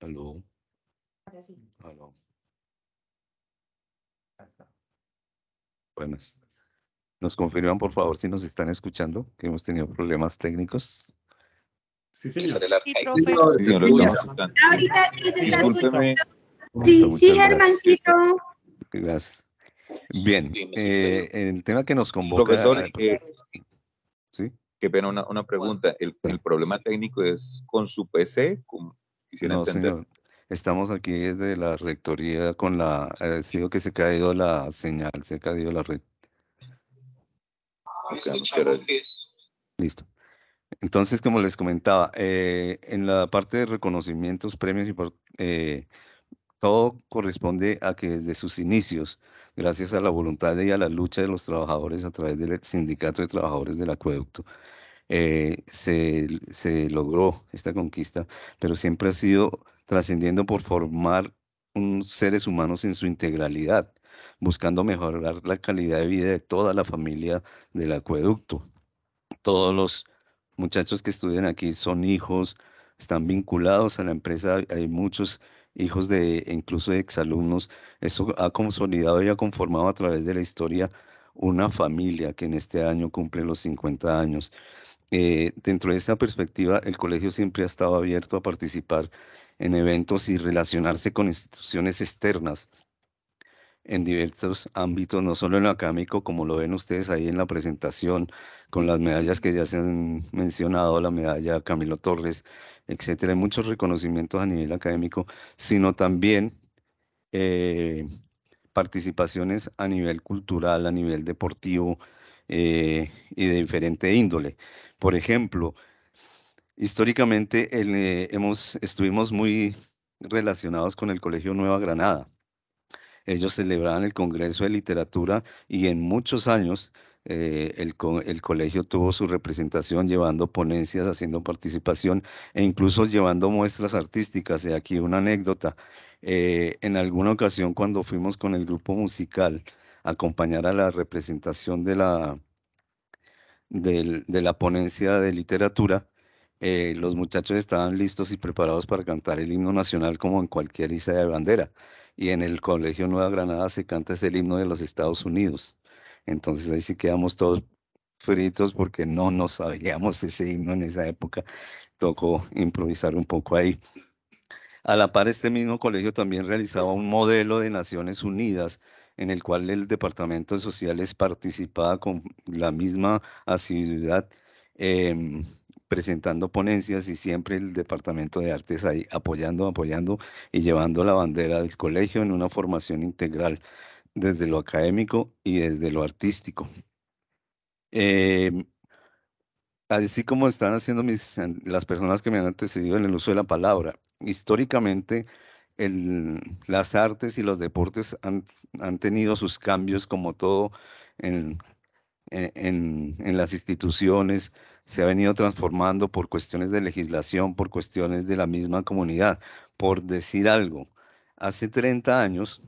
Hello. Hello. Buenas. ¿Nos confirman, por favor, si nos están escuchando? Que hemos tenido problemas técnicos. Sí, señor. Sí, sí, Ahorita sí se está escuchando. Sí, sí, Gracias. Bien, eh, el tema que nos convoca... Profesor, eh, qué pena, una, una pregunta. El, problema técnico es con su PC? quisiera no, entender. señor. Estamos aquí desde la rectoría con la... ha eh, sido que se ha caído la señal, se ha caído la red. Ah, Listo. Entonces, como les comentaba, eh, en la parte de reconocimientos, premios y... por eh, todo corresponde a que desde sus inicios, gracias a la voluntad y a la lucha de los trabajadores a través del Sindicato de Trabajadores del Acueducto, se, se logró esta conquista, pero siempre ha sido trascendiendo por formar un seres humanos en su integralidad, buscando mejorar la calidad de vida de toda la familia del acueducto. Todos los muchachos que estudian aquí son hijos, están vinculados a la empresa, hay muchos hijos de incluso exalumnos. Eso ha consolidado y ha conformado a través de la historia una familia que en este año cumple los 50 años. Eh, dentro de esta perspectiva, el colegio siempre ha estado abierto a participar en eventos y relacionarse con instituciones externas en diversos ámbitos, no solo en lo académico, como lo ven ustedes ahí en la presentación, con las medallas que ya se han mencionado, la medalla Camilo Torres, etcétera, hay muchos reconocimientos a nivel académico, sino también eh, participaciones a nivel cultural, a nivel deportivo eh, y de diferente índole. Por ejemplo, históricamente eh, hemos, estuvimos muy relacionados con el Colegio Nueva Granada. Ellos celebraban el Congreso de Literatura y en muchos años eh, el, colegio tuvo su representación llevando ponencias, haciendo participación e incluso llevando muestras artísticas. Y aquí una anécdota. Eh, en alguna ocasión cuando fuimos con el grupo musical a acompañar a la representación de la, de la ponencia de literatura, eh, los muchachos estaban listos y preparados para cantar el himno nacional como en cualquier isla de bandera. Y en el Colegio Nueva Granada se canta ese himno de los Estados Unidos. Entonces ahí sí quedamos todos fritos porque no nos sabíamos ese himno en esa época. Tocó improvisar un poco ahí. A la par, este mismo colegio también realizaba un modelo de Naciones Unidas en el cual el Departamento de Sociales participaba con la misma asiduidad, em, presentando ponencias y siempre el Departamento de Artes ahí apoyando, apoyando y llevando la bandera del colegio en una formación integral desde lo académico y desde lo artístico. Em, así como están haciendo mis, las personas que me han antecedido en el uso de la palabra, históricamente las artes y los deportes han, tenido sus cambios como todo e, en, en las instituciones, se ha venido transformando por cuestiones de legislación, por cuestiones de la misma comunidad. Por decir algo, hace 30 años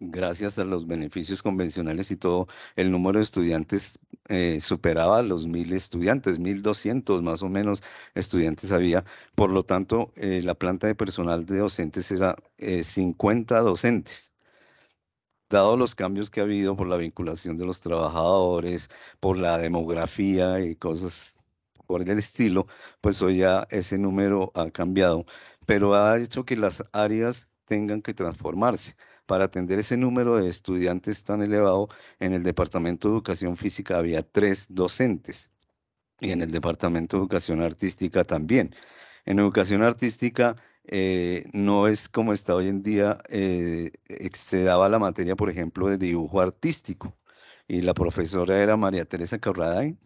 gracias a los beneficios convencionales y todo, el número de estudiantes eh, superaba los mil estudiantes, 1.200 más o menos estudiantes había. Por lo tanto, eh, la planta de personal de docentes era 50 eh, docentes. Dado los cambios que ha habido por la vinculación de los trabajadores, por la demografía y cosas por el estilo, pues hoy ya ese número ha cambiado, pero ha hecho que las áreas tengan que transformarse. Para atender ese número de estudiantes tan elevado, en el Departamento de Educación Física había tres docentes y en el Departamento de Educación Artística también. En Educación Artística eh, no es como está hoy en día, eh, se daba la materia, por ejemplo, de dibujo artístico y la profesora era María Teresa Corradain.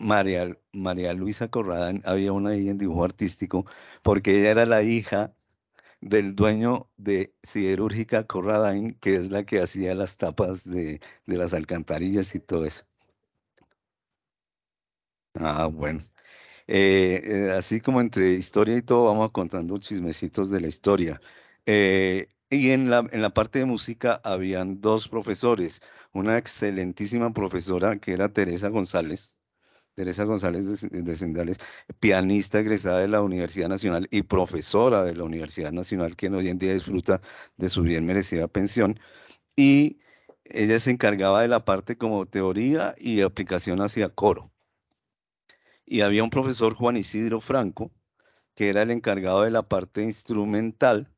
María, María Luisa Corrada había una ahí en dibujo artístico porque ella era la hija del dueño de Siderúrgica Corradain, que es la que hacía las tapas de, las alcantarillas y todo eso. Ah, bueno. Eh, eh, así como entre historia y todo, vamos contando chismecitos de la historia. Eh, y en la, en la parte de música habían dos profesores, una excelentísima profesora que era Teresa González, Teresa González de Sendales, pianista egresada de la Universidad Nacional y profesora de la Universidad Nacional, quien hoy en día disfruta de su bien merecida pensión. Y ella se encargaba de la parte como teoría y aplicación hacia coro. Y había un profesor, Juan Isidro Franco, que era el encargado de la parte instrumental,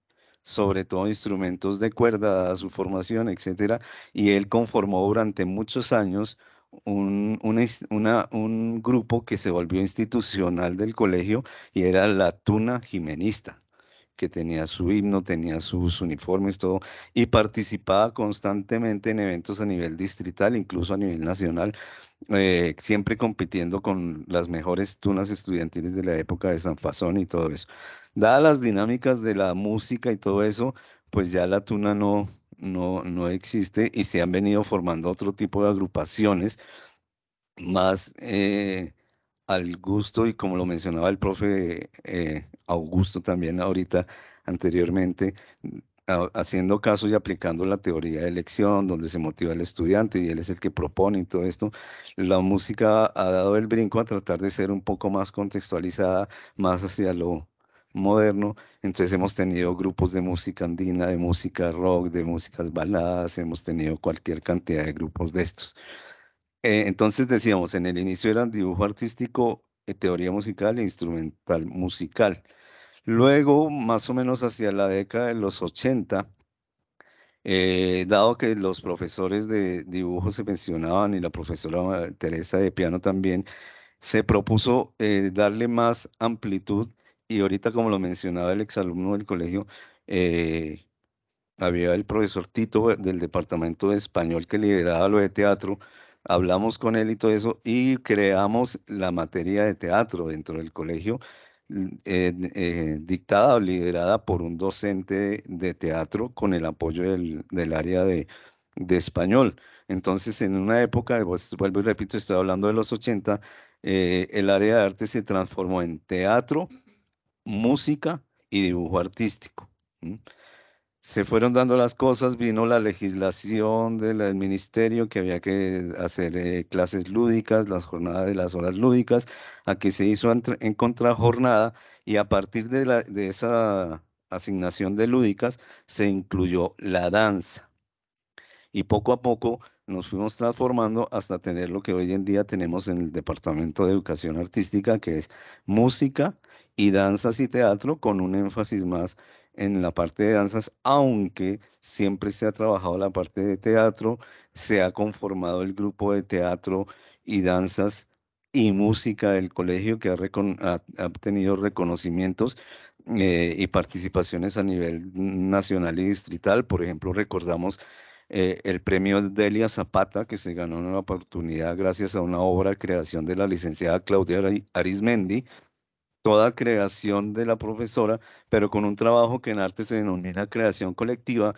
sobre todo instrumentos de cuerda, su formación, etc. Y él conformó durante muchos años un, un grupo que se volvió institucional del colegio y era la Tuna Jimenista que tenía su himno, tenía sus uniformes, todo, y participaba constantemente en eventos a nivel distrital, incluso a nivel nacional, eh, siempre compitiendo con las mejores tunas estudiantiles de la época de San Fasón y todo eso. Dadas las dinámicas de la música y todo eso, pues ya la tuna no, no, existe y se han venido formando otro tipo de agrupaciones más eh, al gusto y como lo mencionaba el profe eh, Augusto también ahorita anteriormente, haciendo caso y aplicando la teoría de elección, donde se motiva el estudiante y él es el que propone y todo esto, la música ha dado el brinco a tratar de ser un poco más contextualizada, más hacia lo moderno. Entonces hemos tenido grupos de música andina, de música rock, de músicas baladas, hemos tenido cualquier cantidad de grupos de estos. Eh, entonces decíamos, en el inicio eran dibujo artístico, eh, teoría musical e instrumental musical. Luego, más o menos hacia la década de los 80, eh, dado que los profesores de dibujo se mencionaban y la profesora Teresa de piano también, se propuso darle más amplitud y ahorita, como lo mencionaba el exalumno del colegio, eh, había el profesor Tito del departamento de español que lideraba lo de teatro. Hablamos con él y todo eso y creamos la materia de teatro dentro del colegio, eh, eh, dictada o liderada por un docente de teatro con el apoyo del, área de, español. Entonces, en una época, vuelvo y repito, estoy hablando de los 80, el área de arte se transformó en teatro música y dibujo artístico. Se fueron dando las cosas, vino la legislación del, ministerio que había que hacer eh, clases lúdicas, las jornadas de las horas lúdicas, aquí se hizo en, contrajornada y a partir de, de esa asignación de lúdicas se incluyó la danza. Y poco a poco nos fuimos transformando hasta tener lo que hoy en día tenemos en el Departamento de Educación Artística, que es música, y danzas y teatro con un énfasis más en la parte de danzas, aunque siempre se ha trabajado la parte de teatro, se ha conformado el grupo de teatro y danzas y música del colegio que ha, obtenido reconocimientos eh, y participaciones a nivel nacional y distrital. Por ejemplo, recordamos eh, el premio Delia Zapata, que se ganó en una oportunidad gracias a una obra creación de la licenciada Claudia Arismendi, toda creación de la profesora, pero con un trabajo que en arte se denomina creación colectiva,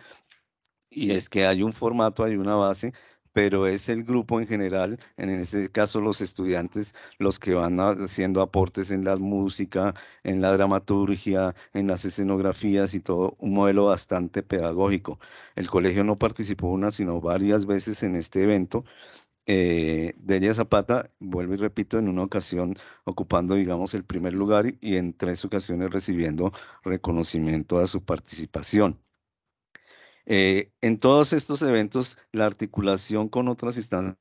y es que hay un formato, hay una base, pero es el grupo en general, en este caso los estudiantes, los que van haciendo aportes en la música, en la dramaturgia, en las escenografías y todo, un modelo bastante pedagógico. El colegio no participó una, sino varias veces en este evento eh, Delia Zapata, vuelvo y repito, en una ocasión ocupando, digamos, el primer lugar y en tres ocasiones recibiendo reconocimiento a su participación. Eh, en todos estos eventos, la articulación con otras instancias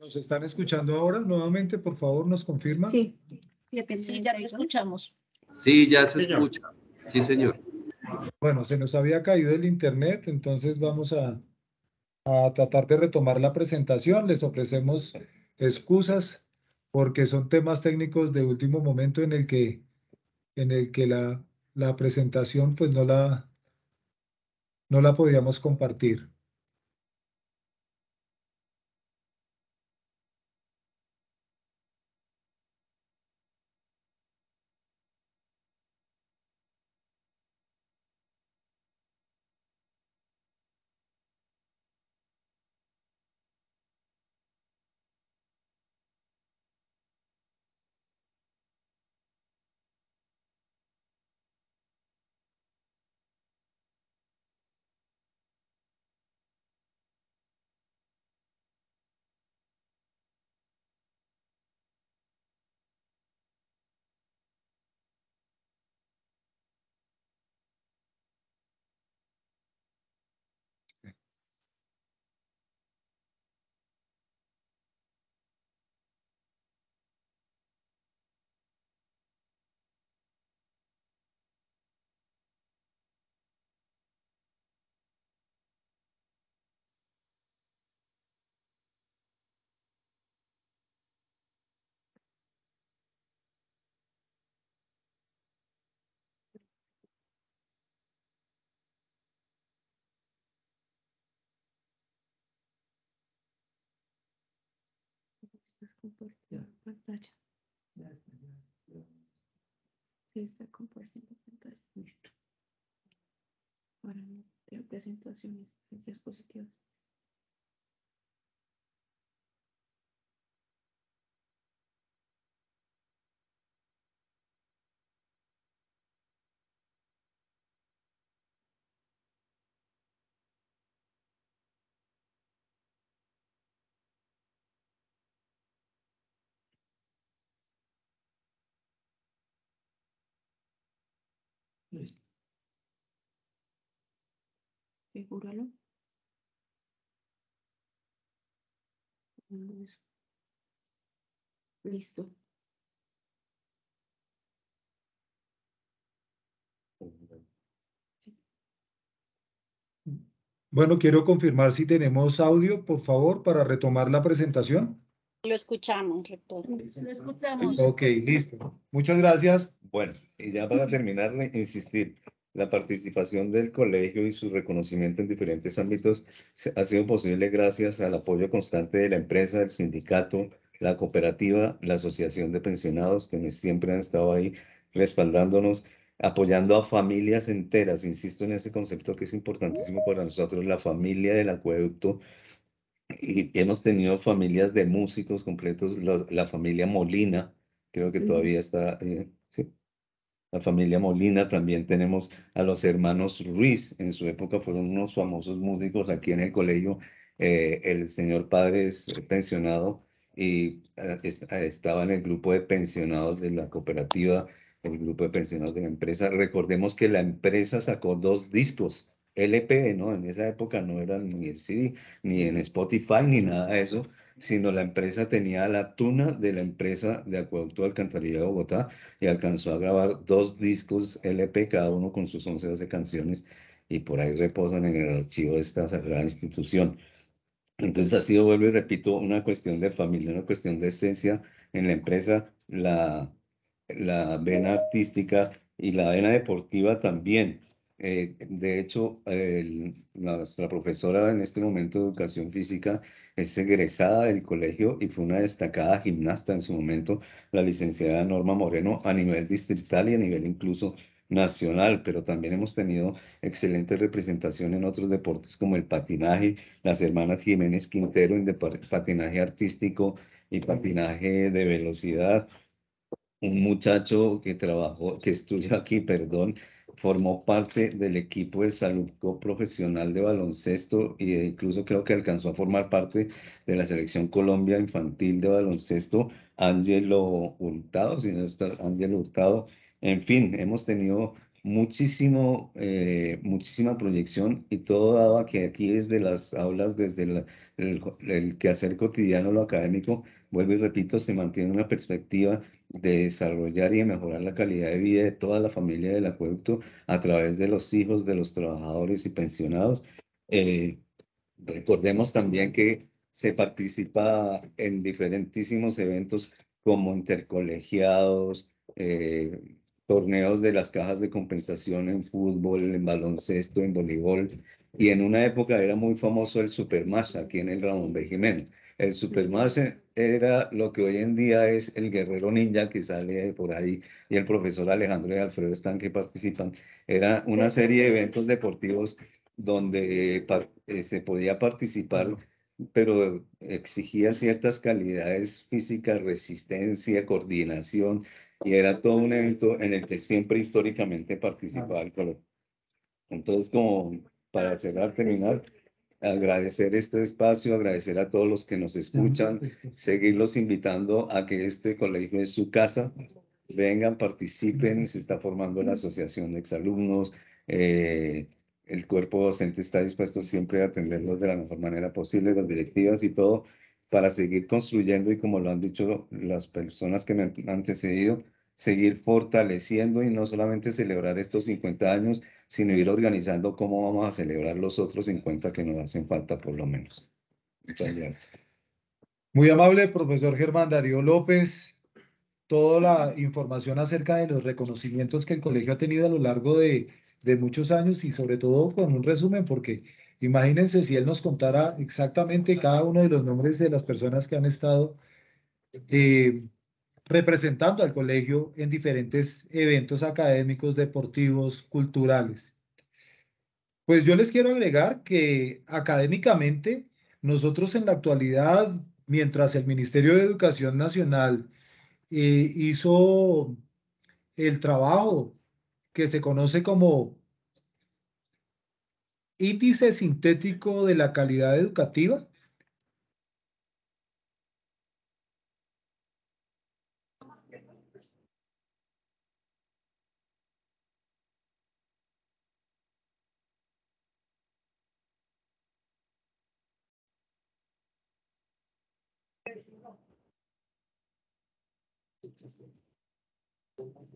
¿Nos están escuchando ahora nuevamente? Por favor, nos confirman. Sí, sí ya te escuchamos. Sí, ya se escucha. Sí, señor. Bueno, se nos había caído el internet, entonces vamos a, tratar de retomar la presentación. Les ofrecemos excusas porque son temas técnicos de último momento en el que, en el que la, la presentación pues no la, no la podíamos compartir. pantalla. Ya está, ya está. Se está compartiendo pantalla. Listo. Ahora mi es dispositivos. Listo. Bueno, quiero confirmar si tenemos audio, por favor, para retomar la presentación. Lo escuchamos, rector. Lo escuchamos. Ok, listo. Muchas gracias. Bueno, y ya para terminar, insistir, la participación del colegio y su reconocimiento en diferentes ámbitos ha sido posible gracias al apoyo constante de la empresa, el sindicato, la cooperativa, la asociación de pensionados, que siempre han estado ahí respaldándonos, apoyando a familias enteras. Insisto en ese concepto que es importantísimo para nosotros, la familia del acueducto y hemos tenido familias de músicos completos, la, familia Molina, creo que todavía está, eh, sí. La familia Molina también tenemos a los hermanos Ruiz, en su época fueron unos famosos músicos aquí en el colegio. Eh, el señor padre es pensionado y eh, estaba en el grupo de pensionados de la cooperativa, el grupo de pensionados de la empresa. Recordemos que la empresa sacó dos discos LP, ¿no? En esa época no era ni en CD, ni en Spotify, ni nada de eso, sino la empresa tenía la tuna de la empresa de Acueducto Alcantarilla de Bogotá y alcanzó a grabar dos discos LP, cada uno con sus 11 12 canciones, y por ahí reposan en el archivo de esta sagrada institución. Entonces ha sido, vuelvo y repito, una cuestión de familia, una cuestión de esencia en la empresa, la, la vena artística y la vena deportiva también eh, de hecho, nuestra profesora en este momento de educación física es egresada del colegio y fue una destacada gimnasta en su momento, la licenciada Norma Moreno, a nivel distrital y a nivel incluso nacional, pero también hemos tenido excelente representación en otros deportes como el patinaje, las hermanas Jiménez Quintero en patinaje artístico y patinaje de velocidad. Un muchacho que trabajó, que estudia aquí, perdón, formó parte del equipo de salud profesional de baloncesto e incluso creo que alcanzó a formar parte de la selección Colombia infantil de baloncesto, Ángelo Hurtado, si no está Ángelo Hurtado. En fin, hemos tenido muchísimo, eh, muchísima proyección y todo dado a que aquí desde las aulas, desde el, el quehacer cotidiano, lo académico, vuelvo y repito, se mantiene una perspectiva de desarrollar y mejorar la calidad de vida de toda la familia del acueducto a través de los hijos de los trabajadores y pensionados. Eh, recordemos también que se participa en diferentísimos eventos como intercolegiados, eh, torneos de las cajas de compensación en fútbol, en baloncesto, en voleibol. Y en una época era muy famoso el Supermash aquí en el Ramón B. El Supermaster era lo que hoy en día es el guerrero ninja que sale por ahí y el profesor Alejandro y Alfredo están que participan. Era una serie de eventos deportivos donde eh, se podía participar, pero exigía ciertas calidades físicas, resistencia, coordinación, y era todo un evento en el que siempre históricamente participaba el color. Entonces, como para cerrar, terminar, agradecer este espacio, agradecer a todos los que nos escuchan, este seguirlos invitando a que este colegio es su casa. Vengan, participen, se está formando la asociación de exalumnos, eh, el cuerpo docente está dispuesto siempre a atenderlos de la mejor manera posible, las directivas y todo, para seguir construyendo y como lo han dicho las personas que me han antecedido, seguir fortaleciendo y no solamente celebrar estos 50 años, sino ir organizando cómo vamos a celebrar los otros 50 que nos hacen falta por lo menos. Muchas gracias. Muy amable, profesor Germán Darío López. Toda la información acerca de los reconocimientos que el colegio ha tenido a lo largo de, muchos años y sobre todo con un resumen, porque imagínense si él nos contara exactamente cada uno de los nombres de las personas que han estado eh, representando al colegio en diferentes eventos académicos, deportivos, culturales. Pues yo les quiero agregar que académicamente nosotros en la actualidad, mientras el Ministerio de Educación Nacional eh, hizo el trabajo que se conoce como índice sintético de la calidad educativa, Thank you.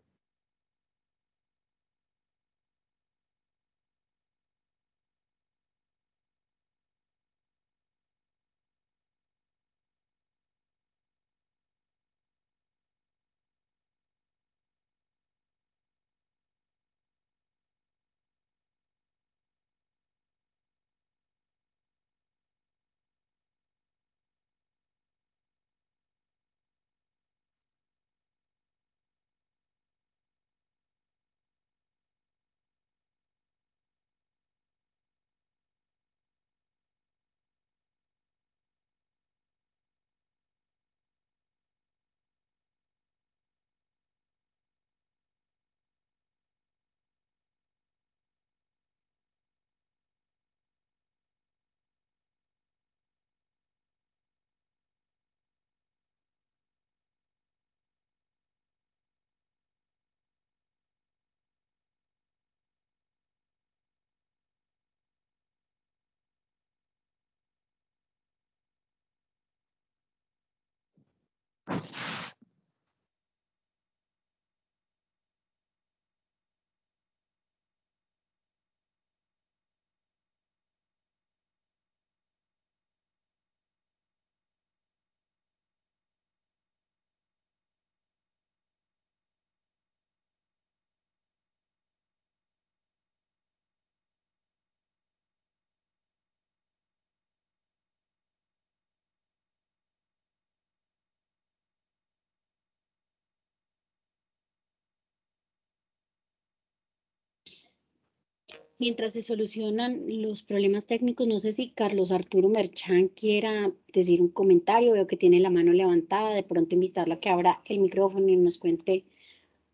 mientras se solucionan los problemas técnicos, no sé si Carlos Arturo Merchán quiera decir un comentario, veo que tiene la mano levantada, de pronto invitarla a que abra el micrófono y nos cuente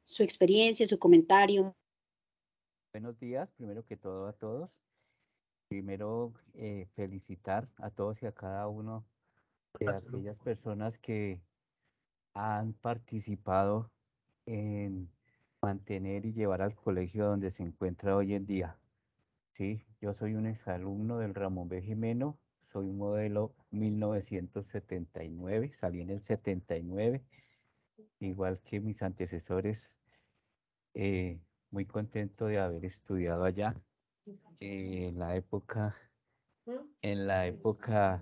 su experiencia, su comentario. Buenos días, primero que todo a todos. Primero, eh, felicitar a todos y a cada uno de aquellas personas que han participado en mantener y llevar al colegio donde se encuentra hoy en día. Sí, yo soy un exalumno del Ramón B. Jimeno, soy modelo 1979, salí en el 79, igual que mis antecesores. Eh, muy contento de haber estudiado allá eh, en la época en la época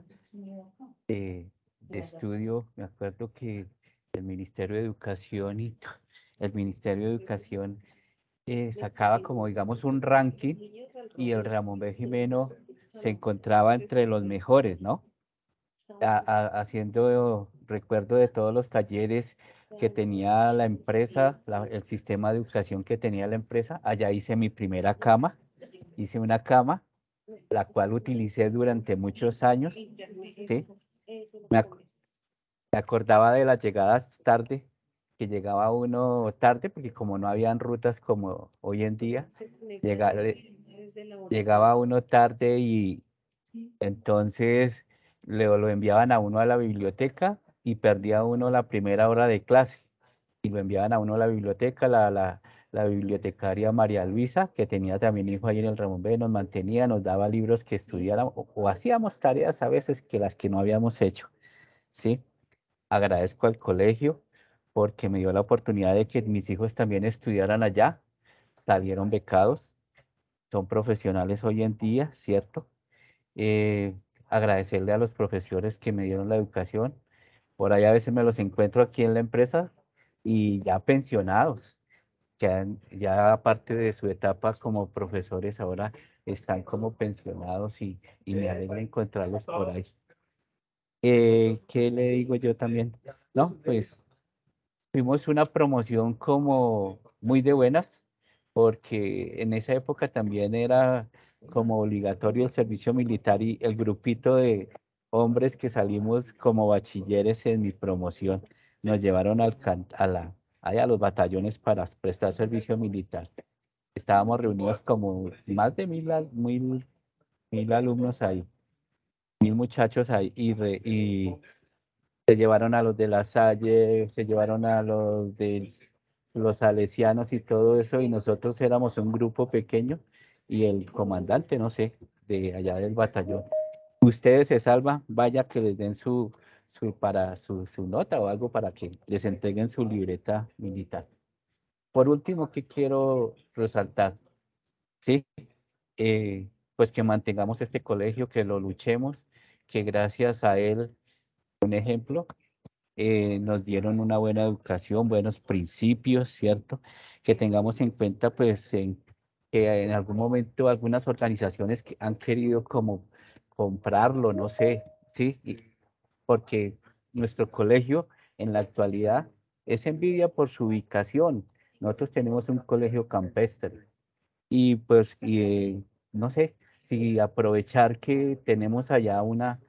de, eh, de estudio me acuerdo que el ministerio de educación y el ministerio de educación sacaba como digamos un ranking y el Ramón B. se encontraba entre los mejores, ¿no? haciendo recuerdo de todos los talleres que tenía la empresa, el sistema de educación que tenía la empresa. Allá hice mi primera cama, hice una cama, la cual utilicé durante muchos años. ¿sí? Me, me acordaba de las llegadas tarde que llegaba uno tarde, porque como no habían rutas como hoy en día, eh, llegaba, uno tarde y entonces le, lo enviaban a uno a la biblioteca y perdía uno la primera hora de clase. Y lo enviaban a uno a la biblioteca, la, bibliotecaria María Luisa, que tenía también hijo ahí en el Ramón B, nos mantenía, nos daba libros que estudiáramos o, hacíamos tareas a veces que las que no habíamos hecho. ¿sí? Agradezco al colegio porque me dio la oportunidad de que mis hijos también estudiaran allá, salieron becados, son profesionales hoy en día, ¿cierto? Eh, agradecerle a los profesores que me dieron la educación. Por ahí a veces me los encuentro aquí en la empresa y ya pensionados, ya, ya aparte de su etapa como profesores, ahora están como pensionados y, y me alegra encontrarlos por ahí. Eh, ¿Qué le digo yo también? No, pues Fuimos una promoción como muy de buenas, porque en esa época también era como obligatorio el servicio militar y el grupito de hombres que salimos como bachilleres en mi promoción nos llevaron al, a, la, a los batallones para prestar servicio militar. Estábamos reunidos como más de mil, mil, mil alumnos ahí, mil muchachos ahí y se llevaron a los de la Salle, se llevaron a los de los salesianos y todo eso, y nosotros éramos un grupo pequeño y el comandante, no sé, de allá del batallón. Ustedes se salvan, vaya que les den su, su para su, nota o algo para que les entreguen su libreta militar. Por último, que quiero resaltar? Sí, eh, pues que mantengamos este colegio, que lo luchemos, que gracias a él un ejemplo, eh, nos dieron una buena educación, buenos principios, ¿cierto? Que tengamos en cuenta, pues, en, que en algún momento algunas organizaciones que han querido como comprarlo, no sé, ¿sí? porque nuestro colegio en la actualidad es envidia por su ubicación. Nosotros tenemos un colegio campestre y pues, eh, no sé, si aprovechar que tenemos allá una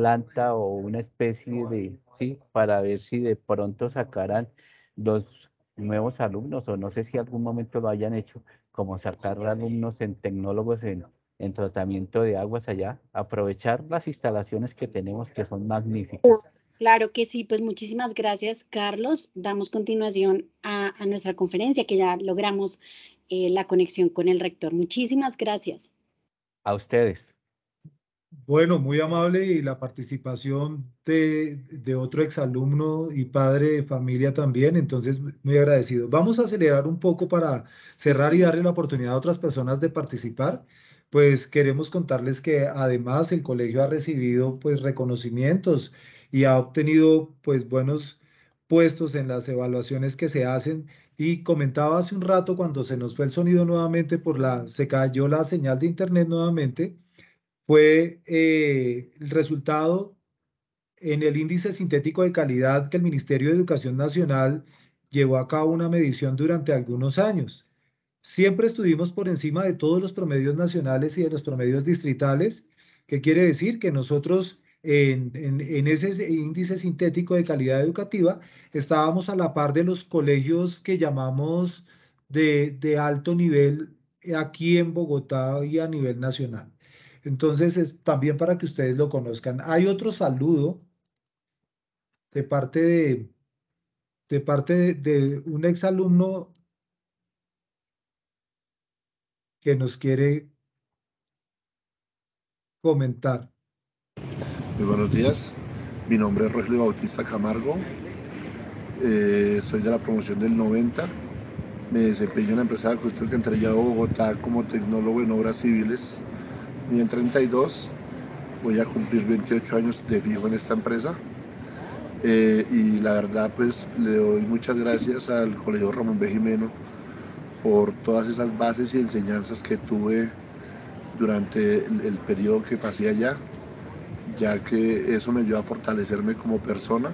planta o una especie de, sí, para ver si de pronto sacarán los nuevos alumnos o no sé si algún momento lo hayan hecho, como sacar alumnos en tecnólogos en, en tratamiento de aguas allá, aprovechar las instalaciones que tenemos que son magníficas. Claro que sí, pues muchísimas gracias Carlos. Damos continuación a, nuestra conferencia que ya logramos eh, la conexión con el rector. Muchísimas gracias. A ustedes. Bueno, muy amable y la participación de, otro exalumno y padre de familia también, entonces muy agradecido. Vamos a acelerar un poco para cerrar y darle la oportunidad a otras personas de participar pues queremos contarles que además el colegio ha recibido pues reconocimientos y ha obtenido pues buenos puestos en las evaluaciones que se hacen y comentaba hace un rato cuando se nos fue el sonido nuevamente por la se cayó la señal de internet nuevamente fue eh, el resultado en el índice sintético de calidad que el Ministerio de Educación Nacional llevó a cabo una medición durante algunos años. Siempre estuvimos por encima de todos los promedios nacionales y de los promedios distritales, que quiere decir que nosotros en, ese índice sintético de calidad educativa, estábamos a la par de los colegios que llamamos de, alto nivel aquí en Bogotá y a nivel nacional. Entonces, también para que ustedes lo conozcan. Hay otro saludo de parte de, parte de, un exalumno que nos quiere comentar. Muy buenos días. Mi nombre es Rogelio Bautista Camargo. Eh, soy de la promoción del 90. Me desempeño en la empresa de Construcción entrellado Bogotá como tecnólogo en obras civiles y en el 32 voy a cumplir 28 años de fijo en esta empresa. Eh, y la verdad, pues le doy muchas gracias al Colegio Ramón B. por todas esas bases y enseñanzas que tuve durante el, periodo que pasé allá, ya que eso me ayudó a fortalecerme como persona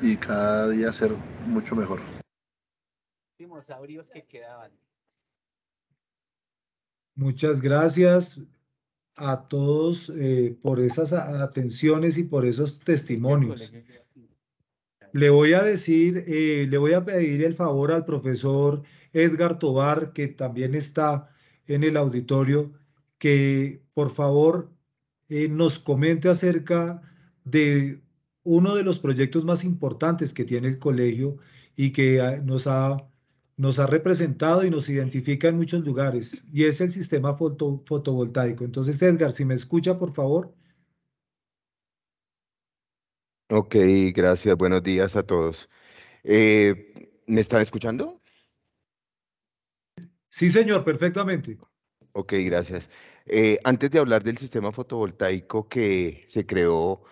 y cada día ser mucho mejor. Últimos que quedaban. Muchas gracias a todos eh, por esas atenciones y por esos testimonios. Le voy a decir, eh, le voy a pedir el favor al profesor Edgar Tobar, que también está en el auditorio, que por favor eh, nos comente acerca de uno de los proyectos más importantes que tiene el colegio y que ah, nos ha nos ha representado y nos identifica en muchos lugares, y es el sistema fotovoltaico. Entonces, Edgar, si me escucha, por favor. Ok, gracias. Buenos días a todos. Eh, ¿Me están escuchando? Sí, señor, perfectamente. Ok, gracias. Eh, antes de hablar del sistema fotovoltaico que se creó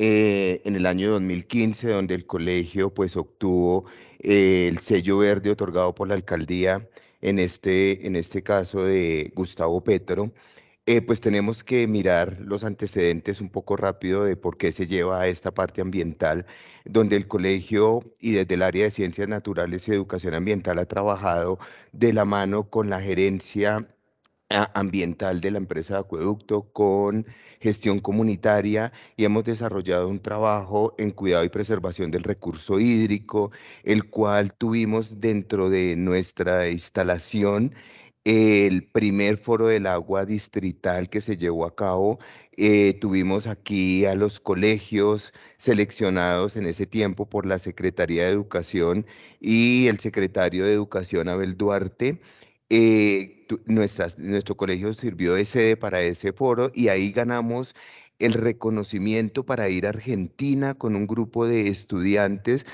eh, en el año 2015, donde el colegio pues obtuvo eh, el sello verde otorgado por la alcaldía, en este, en este caso de Gustavo Petro, eh, pues tenemos que mirar los antecedentes un poco rápido de por qué se lleva a esta parte ambiental, donde el colegio y desde el área de ciencias naturales y educación ambiental ha trabajado de la mano con la gerencia ambiental de la empresa de acueducto, con gestión comunitaria y hemos desarrollado un trabajo en cuidado y preservación del recurso hídrico, el cual tuvimos dentro de nuestra instalación el primer foro del agua distrital que se llevó a cabo. Eh, tuvimos aquí a los colegios seleccionados en ese tiempo por la Secretaría de Educación y el secretario de Educación Abel Duarte. Eh, nuestro colegio sirvió de sede para ese foro y ahí ganamos el reconocimiento para ir a Argentina con un grupo de estudiantes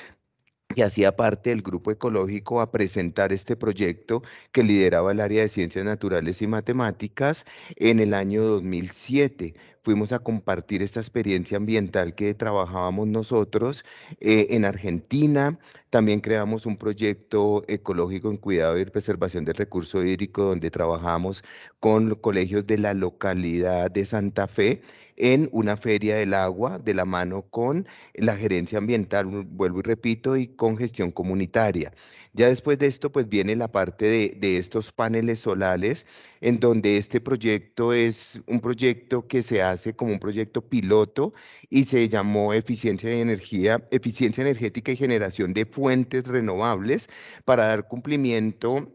que hacía parte del grupo ecológico a presentar este proyecto que lideraba el área de ciencias naturales y matemáticas en el año 2007 fuimos a compartir esta experiencia ambiental que trabajábamos nosotros eh, en Argentina. También creamos un proyecto ecológico en cuidado y preservación del recurso hídrico donde trabajamos con colegios de la localidad de Santa Fe en una feria del agua de la mano con la gerencia ambiental, vuelvo y repito, y con gestión comunitaria. Ya después de esto, pues viene la parte de, estos paneles solares, en donde este proyecto es un proyecto que se hace como un proyecto piloto y se llamó Eficiencia de Energía, Eficiencia Energética y Generación de Fuentes Renovables para dar cumplimiento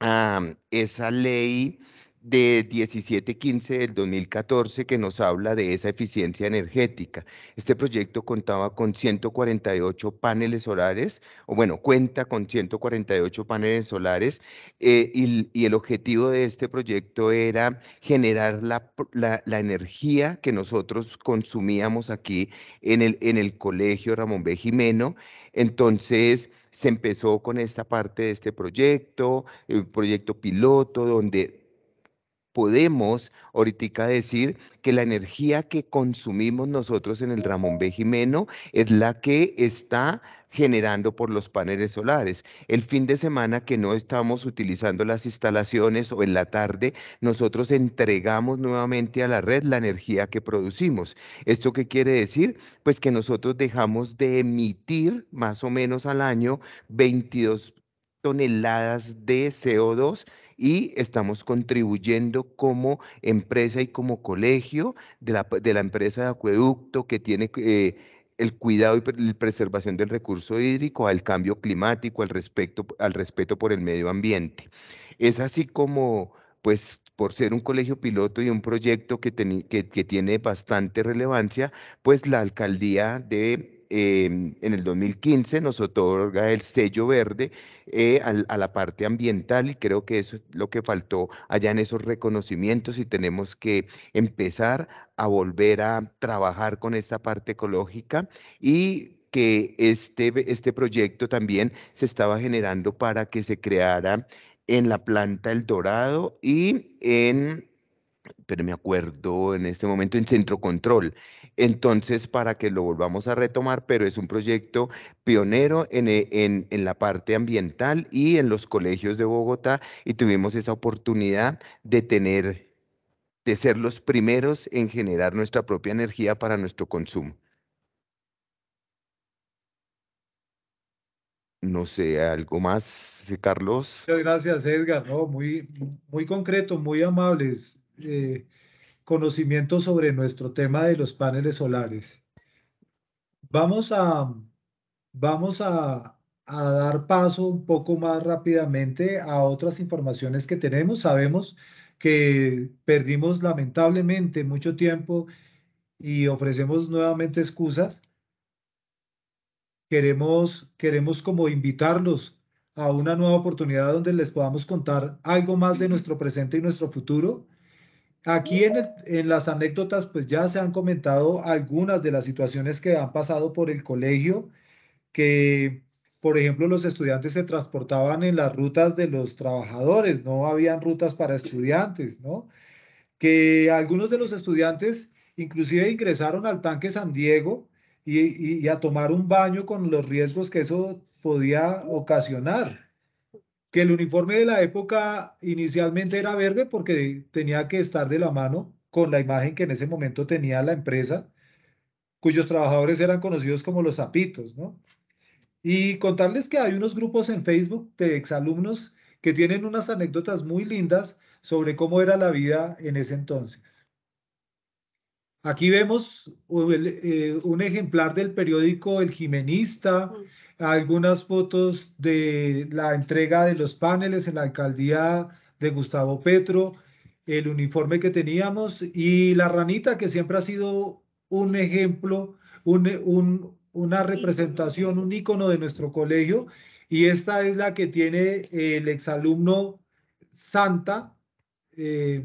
a esa ley de 1715 del 2014 que nos habla de esa eficiencia energética. Este proyecto contaba con 148 paneles solares, o bueno, cuenta con 148 paneles solares, eh, y, el objetivo de este proyecto era generar la, energía que nosotros consumíamos aquí en el, en el colegio Ramón B. Jimeno. Entonces, se empezó con esta parte de este proyecto, el eh, proyecto piloto, donde podemos ahorita decir que la energía que consumimos nosotros en el Ramón B. es la que está generando por los paneles solares. El fin de semana que no estamos utilizando las instalaciones o en la tarde, nosotros entregamos nuevamente a la red la energía que producimos. ¿Esto qué quiere decir? Pues que nosotros dejamos de emitir más o menos al año 22 toneladas de CO2 y estamos contribuyendo como empresa y como colegio de la, empresa de acueducto que tiene eh, el cuidado y preservación del recurso hídrico, al cambio climático, al respeto, al respeto por el medio ambiente. Es así como, pues, por ser un colegio piloto y un proyecto que, que, que tiene bastante relevancia, pues la alcaldía de Em, en el 2015 nos otorga el sello verde eh, a, la parte ambiental y creo que eso es lo que faltó allá en esos reconocimientos y tenemos que empezar a volver a trabajar con esta parte ecológica y que este, este proyecto también se estaba generando para que se creara en la planta El Dorado y en pero me acuerdo en este momento en Centro Control. Entonces, para que lo volvamos a retomar, pero es un proyecto pionero eh, en, la parte ambiental y en los colegios de Bogotá y tuvimos esa oportunidad de tener de ser los primeros en generar nuestra propia energía para nuestro consumo. No sé, algo más, Carlos. Muchas gracias, Edgar. muy, muy concreto, muy amables. Eh, conocimiento sobre nuestro tema de los paneles solares. Vamos a, vamos a, dar paso un poco más rápidamente a otras informaciones que tenemos. Sabemos que perdimos lamentablemente mucho tiempo y ofrecemos nuevamente excusas. Queremos, queremos como invitarlos a una nueva oportunidad donde les podamos contar algo más de nuestro presente y nuestro futuro. Aquí en, las anécdotas, pues ya se han comentado algunas de las situaciones que han pasado por el colegio, que, por ejemplo, los estudiantes se transportaban en las rutas de los trabajadores, no habían rutas para estudiantes, ¿no? Que algunos de los estudiantes inclusive ingresaron al tanque San Diego y a tomar un baño con los riesgos que eso podía ocasionar que el uniforme de la época inicialmente era verde porque tenía que estar de la mano con la imagen que en ese momento tenía la empresa, cuyos trabajadores eran conocidos como los zapitos, Y contarles que hay unos grupos en Facebook de exalumnos que tienen unas anécdotas muy lindas sobre cómo era la vida en ese entonces. Aquí vemos eh, un, ejemplar del periódico El Jimenista, algunas fotos de la entrega de los paneles en la alcaldía de Gustavo Petro, el uniforme que teníamos y la ranita que siempre ha sido un ejemplo, una representación, un ícono de nuestro colegio. Y esta es la que tiene el exalumno Santa, eh,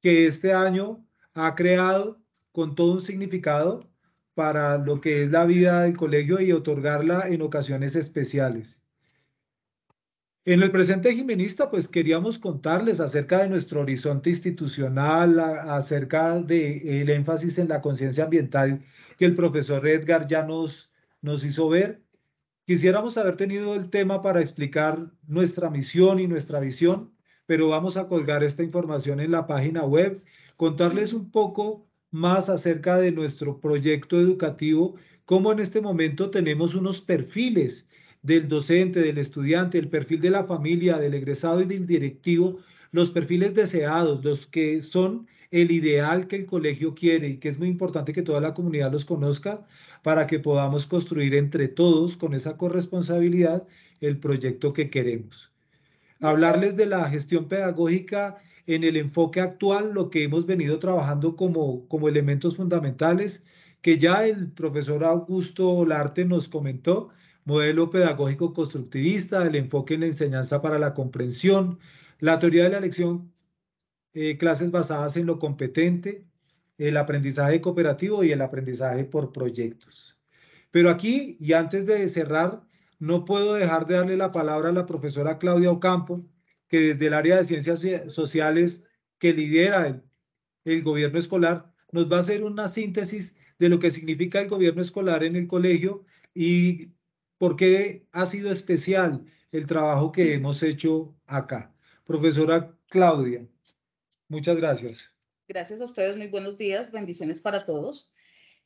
que este año ha creado con todo un significado para lo que es la vida del colegio y otorgarla en ocasiones especiales. En el presente jimenista, pues queríamos contarles acerca de nuestro horizonte institucional, acerca del de, énfasis en la conciencia ambiental que el profesor Edgar ya nos, nos hizo ver. Quisiéramos haber tenido el tema para explicar nuestra misión y nuestra visión, pero vamos a colgar esta información en la página web, contarles un poco más acerca de nuestro proyecto educativo, cómo en este momento tenemos unos perfiles del docente, del estudiante, el perfil de la familia, del egresado y del directivo, los perfiles deseados, los que son el ideal que el colegio quiere y que es muy importante que toda la comunidad los conozca para que podamos construir entre todos con esa corresponsabilidad el proyecto que queremos. Hablarles de la gestión pedagógica en el enfoque actual lo que hemos venido trabajando como, como elementos fundamentales que ya el profesor Augusto Larte nos comentó, modelo pedagógico constructivista, el enfoque en la enseñanza para la comprensión, la teoría de la lección, eh, clases basadas en lo competente, el aprendizaje cooperativo y el aprendizaje por proyectos. Pero aquí, y antes de cerrar, no puedo dejar de darle la palabra a la profesora Claudia Ocampo, que desde el área de ciencias sociales que lidera el, gobierno escolar, nos va a hacer una síntesis de lo que significa el gobierno escolar en el colegio y por qué ha sido especial el trabajo que hemos hecho acá. Profesora Claudia, muchas gracias. Gracias a ustedes, muy buenos días, bendiciones para todos.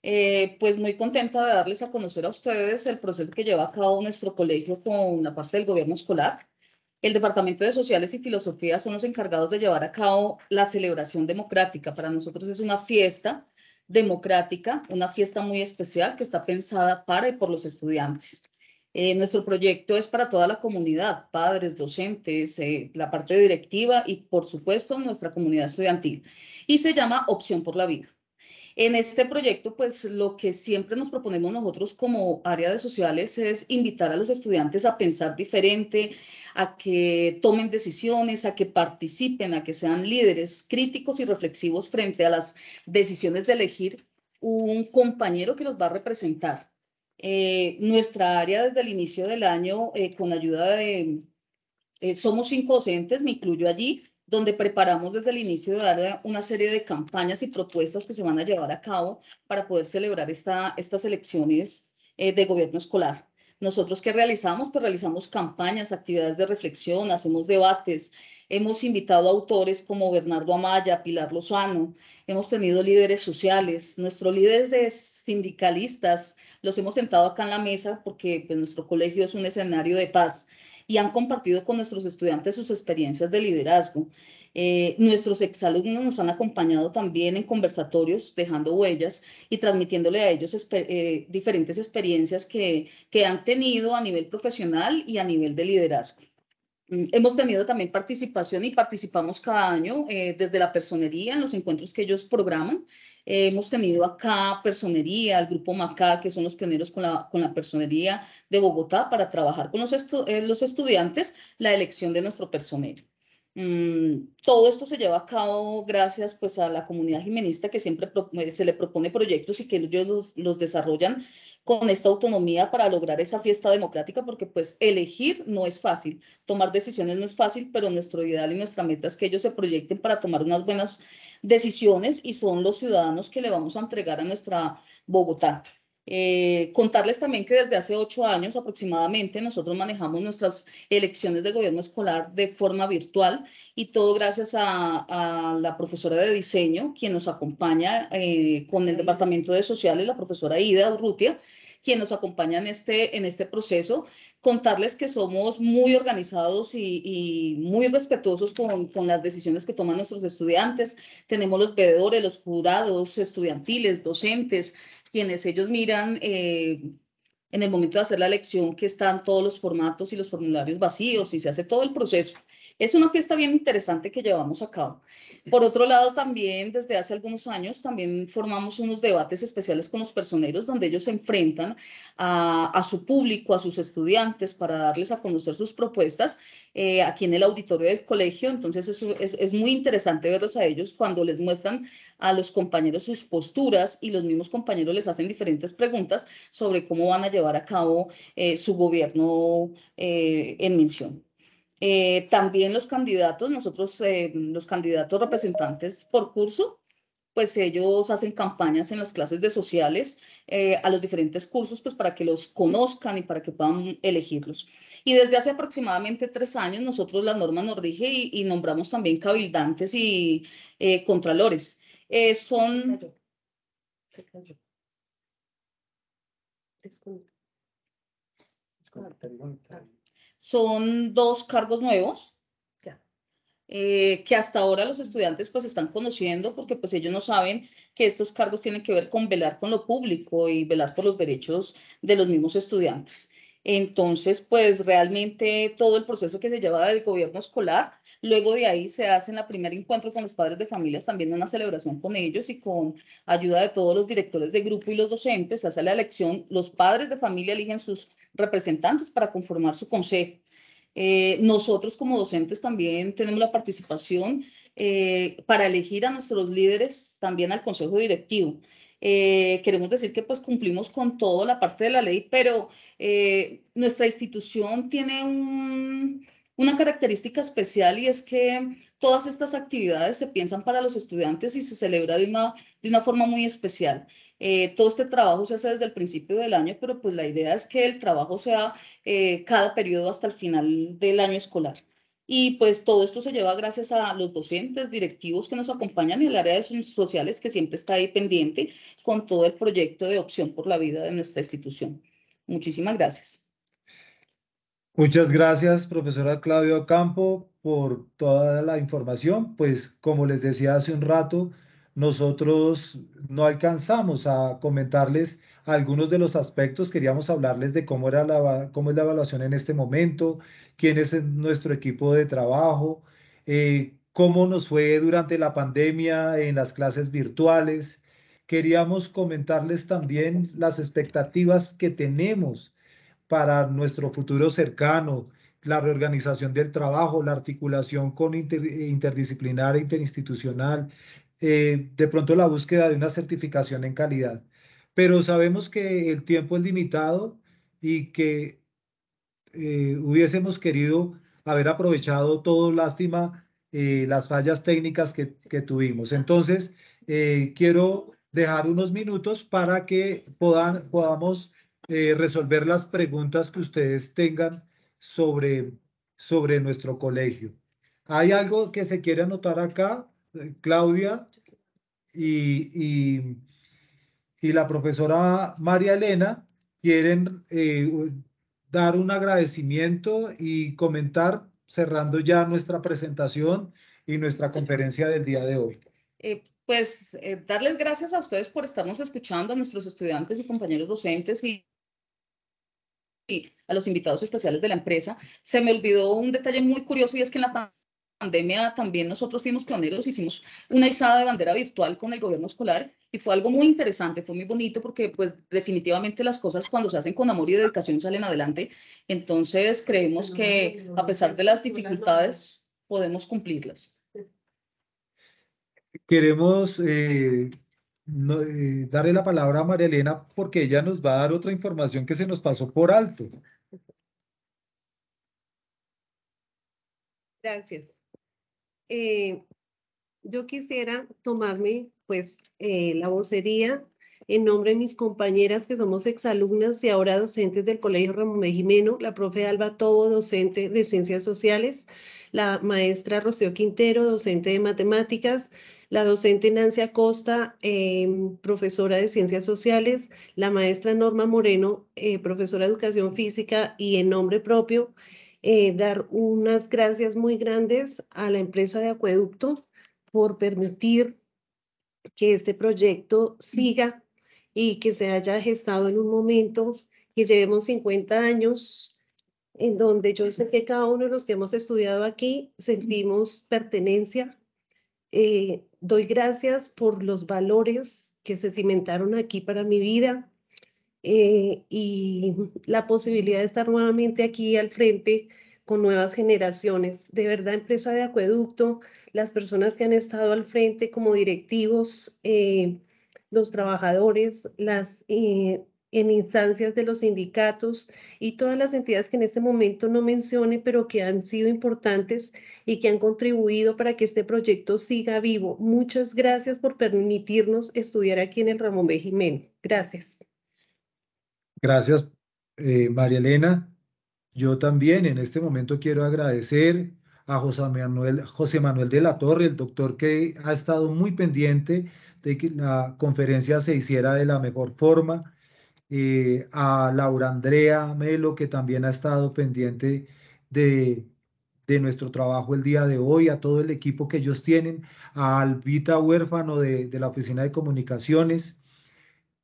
Eh, pues muy contenta de darles a conocer a ustedes el proceso que lleva a cabo nuestro colegio con la parte del gobierno escolar. El Departamento de Sociales y Filosofía son los encargados de llevar a cabo la celebración democrática. Para nosotros es una fiesta democrática, una fiesta muy especial que está pensada para y por los estudiantes. Eh, nuestro proyecto es para toda la comunidad, padres, docentes, eh, la parte directiva y, por supuesto, nuestra comunidad estudiantil. Y se llama Opción por la Vida. En este proyecto, pues lo que siempre nos proponemos nosotros como área de sociales es invitar a los estudiantes a pensar diferente, a que tomen decisiones, a que participen, a que sean líderes críticos y reflexivos frente a las decisiones de elegir un compañero que los va a representar. Eh, nuestra área desde el inicio del año, eh, con ayuda de, eh, somos cinco docentes, me incluyo allí, donde preparamos desde el inicio de hora una serie de campañas y propuestas que se van a llevar a cabo para poder celebrar estas elecciones eh, de gobierno escolar. Nosotros que realizamos, pues realizamos campañas, actividades de reflexión, hacemos debates, hemos invitado autores como Bernardo Amaya, Pilar Lozano, hemos tenido líderes sociales, nuestros líderes sindicalistas, los hemos sentado acá en la mesa porque pues, nuestro colegio es un escenario de paz y han compartido con nuestros estudiantes sus experiencias de liderazgo. Eh, nuestros exalumnos nos han acompañado también en conversatorios, dejando huellas y transmitiéndole a ellos eh, diferentes experiencias que, han tenido a nivel profesional y a nivel de liderazgo. Mm, hemos tenido también participación y participamos cada año eh, desde la personería en los encuentros que ellos programan eh, hemos tenido acá personería, el grupo Macá, que son los pioneros con la, con la personería de Bogotá para trabajar con los, eh, los estudiantes la elección de nuestro personero. Mm, todo esto se lleva a cabo gracias pues, a la comunidad jimenista que siempre eh, se le propone proyectos y que ellos los, los desarrollan con esta autonomía para lograr esa fiesta democrática, porque pues elegir no es fácil, tomar decisiones no es fácil, pero nuestro ideal y nuestra meta es que ellos se proyecten para tomar unas buenas decisiones y son los ciudadanos que le vamos a entregar a nuestra Bogotá. Eh, contarles también que desde hace ocho años aproximadamente nosotros manejamos nuestras elecciones de gobierno escolar de forma virtual y todo gracias a, la profesora de diseño, quien nos acompaña eh, con el Departamento de Sociales, la profesora Ida Urrutia, quien nos acompaña en este, en este proceso contarles que somos muy organizados y, muy respetuosos con, las decisiones que toman nuestros estudiantes. Tenemos los veedores, los jurados estudiantiles, docentes, quienes ellos miran eh, en el momento de hacer la elección que están todos los formatos y los formularios vacíos y se hace todo el proceso. Es una fiesta bien interesante que llevamos a cabo. Por otro lado, también desde hace algunos años, también formamos unos debates especiales con los personeros, donde ellos se enfrentan a, su público, a sus estudiantes, para darles a conocer sus propuestas eh, aquí en el auditorio del colegio. Entonces, es, muy interesante verlos a ellos cuando les muestran a los compañeros sus posturas y los mismos compañeros les hacen diferentes preguntas sobre cómo van a llevar a cabo eh, su gobierno eh, en mención. Eh, también los candidatos, nosotros eh, los candidatos representantes por curso, pues ellos hacen campañas en las clases de sociales eh, a los diferentes cursos, pues para que los conozcan y para que puedan elegirlos. Y desde hace aproximadamente tres años nosotros la norma nos rige y, nombramos también cabildantes y contralores. son... Se cayó. Se cayó son dos cargos nuevos eh, que hasta ahora los estudiantes pues están conociendo porque pues ellos no saben que estos cargos tienen que ver con velar con lo público y velar por los derechos de los mismos estudiantes. Entonces, pues realmente todo el proceso que se lleva del gobierno escolar, luego de ahí se hace el la primer encuentro con los padres de familias, también una celebración con ellos y con ayuda de todos los directores de grupo y los docentes, se hace la elección, los padres de familia eligen sus representantes para conformar su consejo. Eh, nosotros como docentes también tenemos la participación eh, para elegir a nuestros líderes también al consejo directivo. Eh, queremos decir que pues cumplimos con toda la parte de la ley, pero nuestra institución tiene una característica especial y es que todas estas actividades se piensan para los estudiantes y se celebra de una forma muy especial. Eh, todo este trabajo se hace desde el principio del año, pero pues la idea es que el trabajo sea eh, cada periodo hasta el final del año escolar. Y pues todo esto se lleva gracias a los docentes, directivos que nos acompañan y el área de sociales que siempre está ahí pendiente con todo el proyecto de opción por la vida de nuestra institución. Muchísimas gracias. Muchas gracias, profesora Claudio Campo, por toda la información. Pues como les decía hace un rato, nosotros no alcanzamos a comentarles algunos de los aspectos, queríamos hablarles de cómo, era la, cómo es la evaluación en este momento, quién es nuestro equipo de trabajo, eh, cómo nos fue durante la pandemia en las clases virtuales. Queríamos comentarles también las expectativas que tenemos para nuestro futuro cercano, la reorganización del trabajo, la articulación con interdisciplinar e interinstitucional, eh, de pronto la búsqueda de una certificación en calidad. Pero sabemos que el tiempo es limitado y que eh, hubiésemos querido haber aprovechado todo, lástima, eh, las fallas técnicas que, tuvimos. Entonces, quiero dejar unos minutos para que podamos resolver las preguntas que ustedes tengan sobre, sobre nuestro colegio. Hay algo que se quiere anotar acá Claudia y, y, la profesora María Elena quieren eh, dar un agradecimiento y comentar cerrando ya nuestra presentación y nuestra conferencia del día de hoy. Eh, pues eh, darles gracias a ustedes por estarnos escuchando, a nuestros estudiantes y compañeros docentes y, a los invitados especiales de la empresa. Se me olvidó un detalle muy curioso y es que en la pandemia también nosotros fuimos pioneros, hicimos una izada de bandera virtual con el gobierno escolar y fue algo muy interesante, fue muy bonito porque pues definitivamente las cosas cuando se hacen con amor y dedicación salen adelante. Entonces creemos que a pesar de las dificultades podemos cumplirlas. Queremos eh, eh, darle la palabra a María Elena porque ella nos va a dar otra información que se nos pasó por alto. Gracias. Eh, yo quisiera tomarme pues eh, la vocería en nombre de mis compañeras que somos exalumnas y ahora docentes del Colegio Ramón Mejimeno, la profe Alba Tobo, docente de Ciencias Sociales, la maestra Rocío Quintero, docente de Matemáticas, la docente Nancy Acosta, eh, profesora de Ciencias Sociales, la maestra Norma Moreno, profesora de Educación Física y en nombre propio, eh, dar unas gracias muy grandes a la empresa de acueducto por permitir que este proyecto siga y que se haya gestado en un momento que llevemos 50 años, en donde yo sé que cada uno de los que hemos estudiado aquí sentimos pertenencia. Eh, doy gracias por los valores que se cimentaron aquí para mi vida, eh, y la posibilidad de estar nuevamente aquí al frente con nuevas generaciones. De verdad, empresa de acueducto, las personas que han estado al frente como directivos, eh, los trabajadores, las eh, en instancias de los sindicatos y todas las entidades que en este momento no mencione, pero que han sido importantes y que han contribuido para que este proyecto siga vivo. Muchas gracias por permitirnos estudiar aquí en el Ramón B. Jiménez. Gracias. Gracias, eh, María Elena. Yo también en este momento quiero agradecer a José Manuel, José Manuel de la Torre, el doctor que ha estado muy pendiente de que la conferencia se hiciera de la mejor forma, eh, a Laura Andrea Melo, que también ha estado pendiente de, nuestro trabajo el día de hoy, a todo el equipo que ellos tienen, a Albita Huérfano de, de la Oficina de Comunicaciones,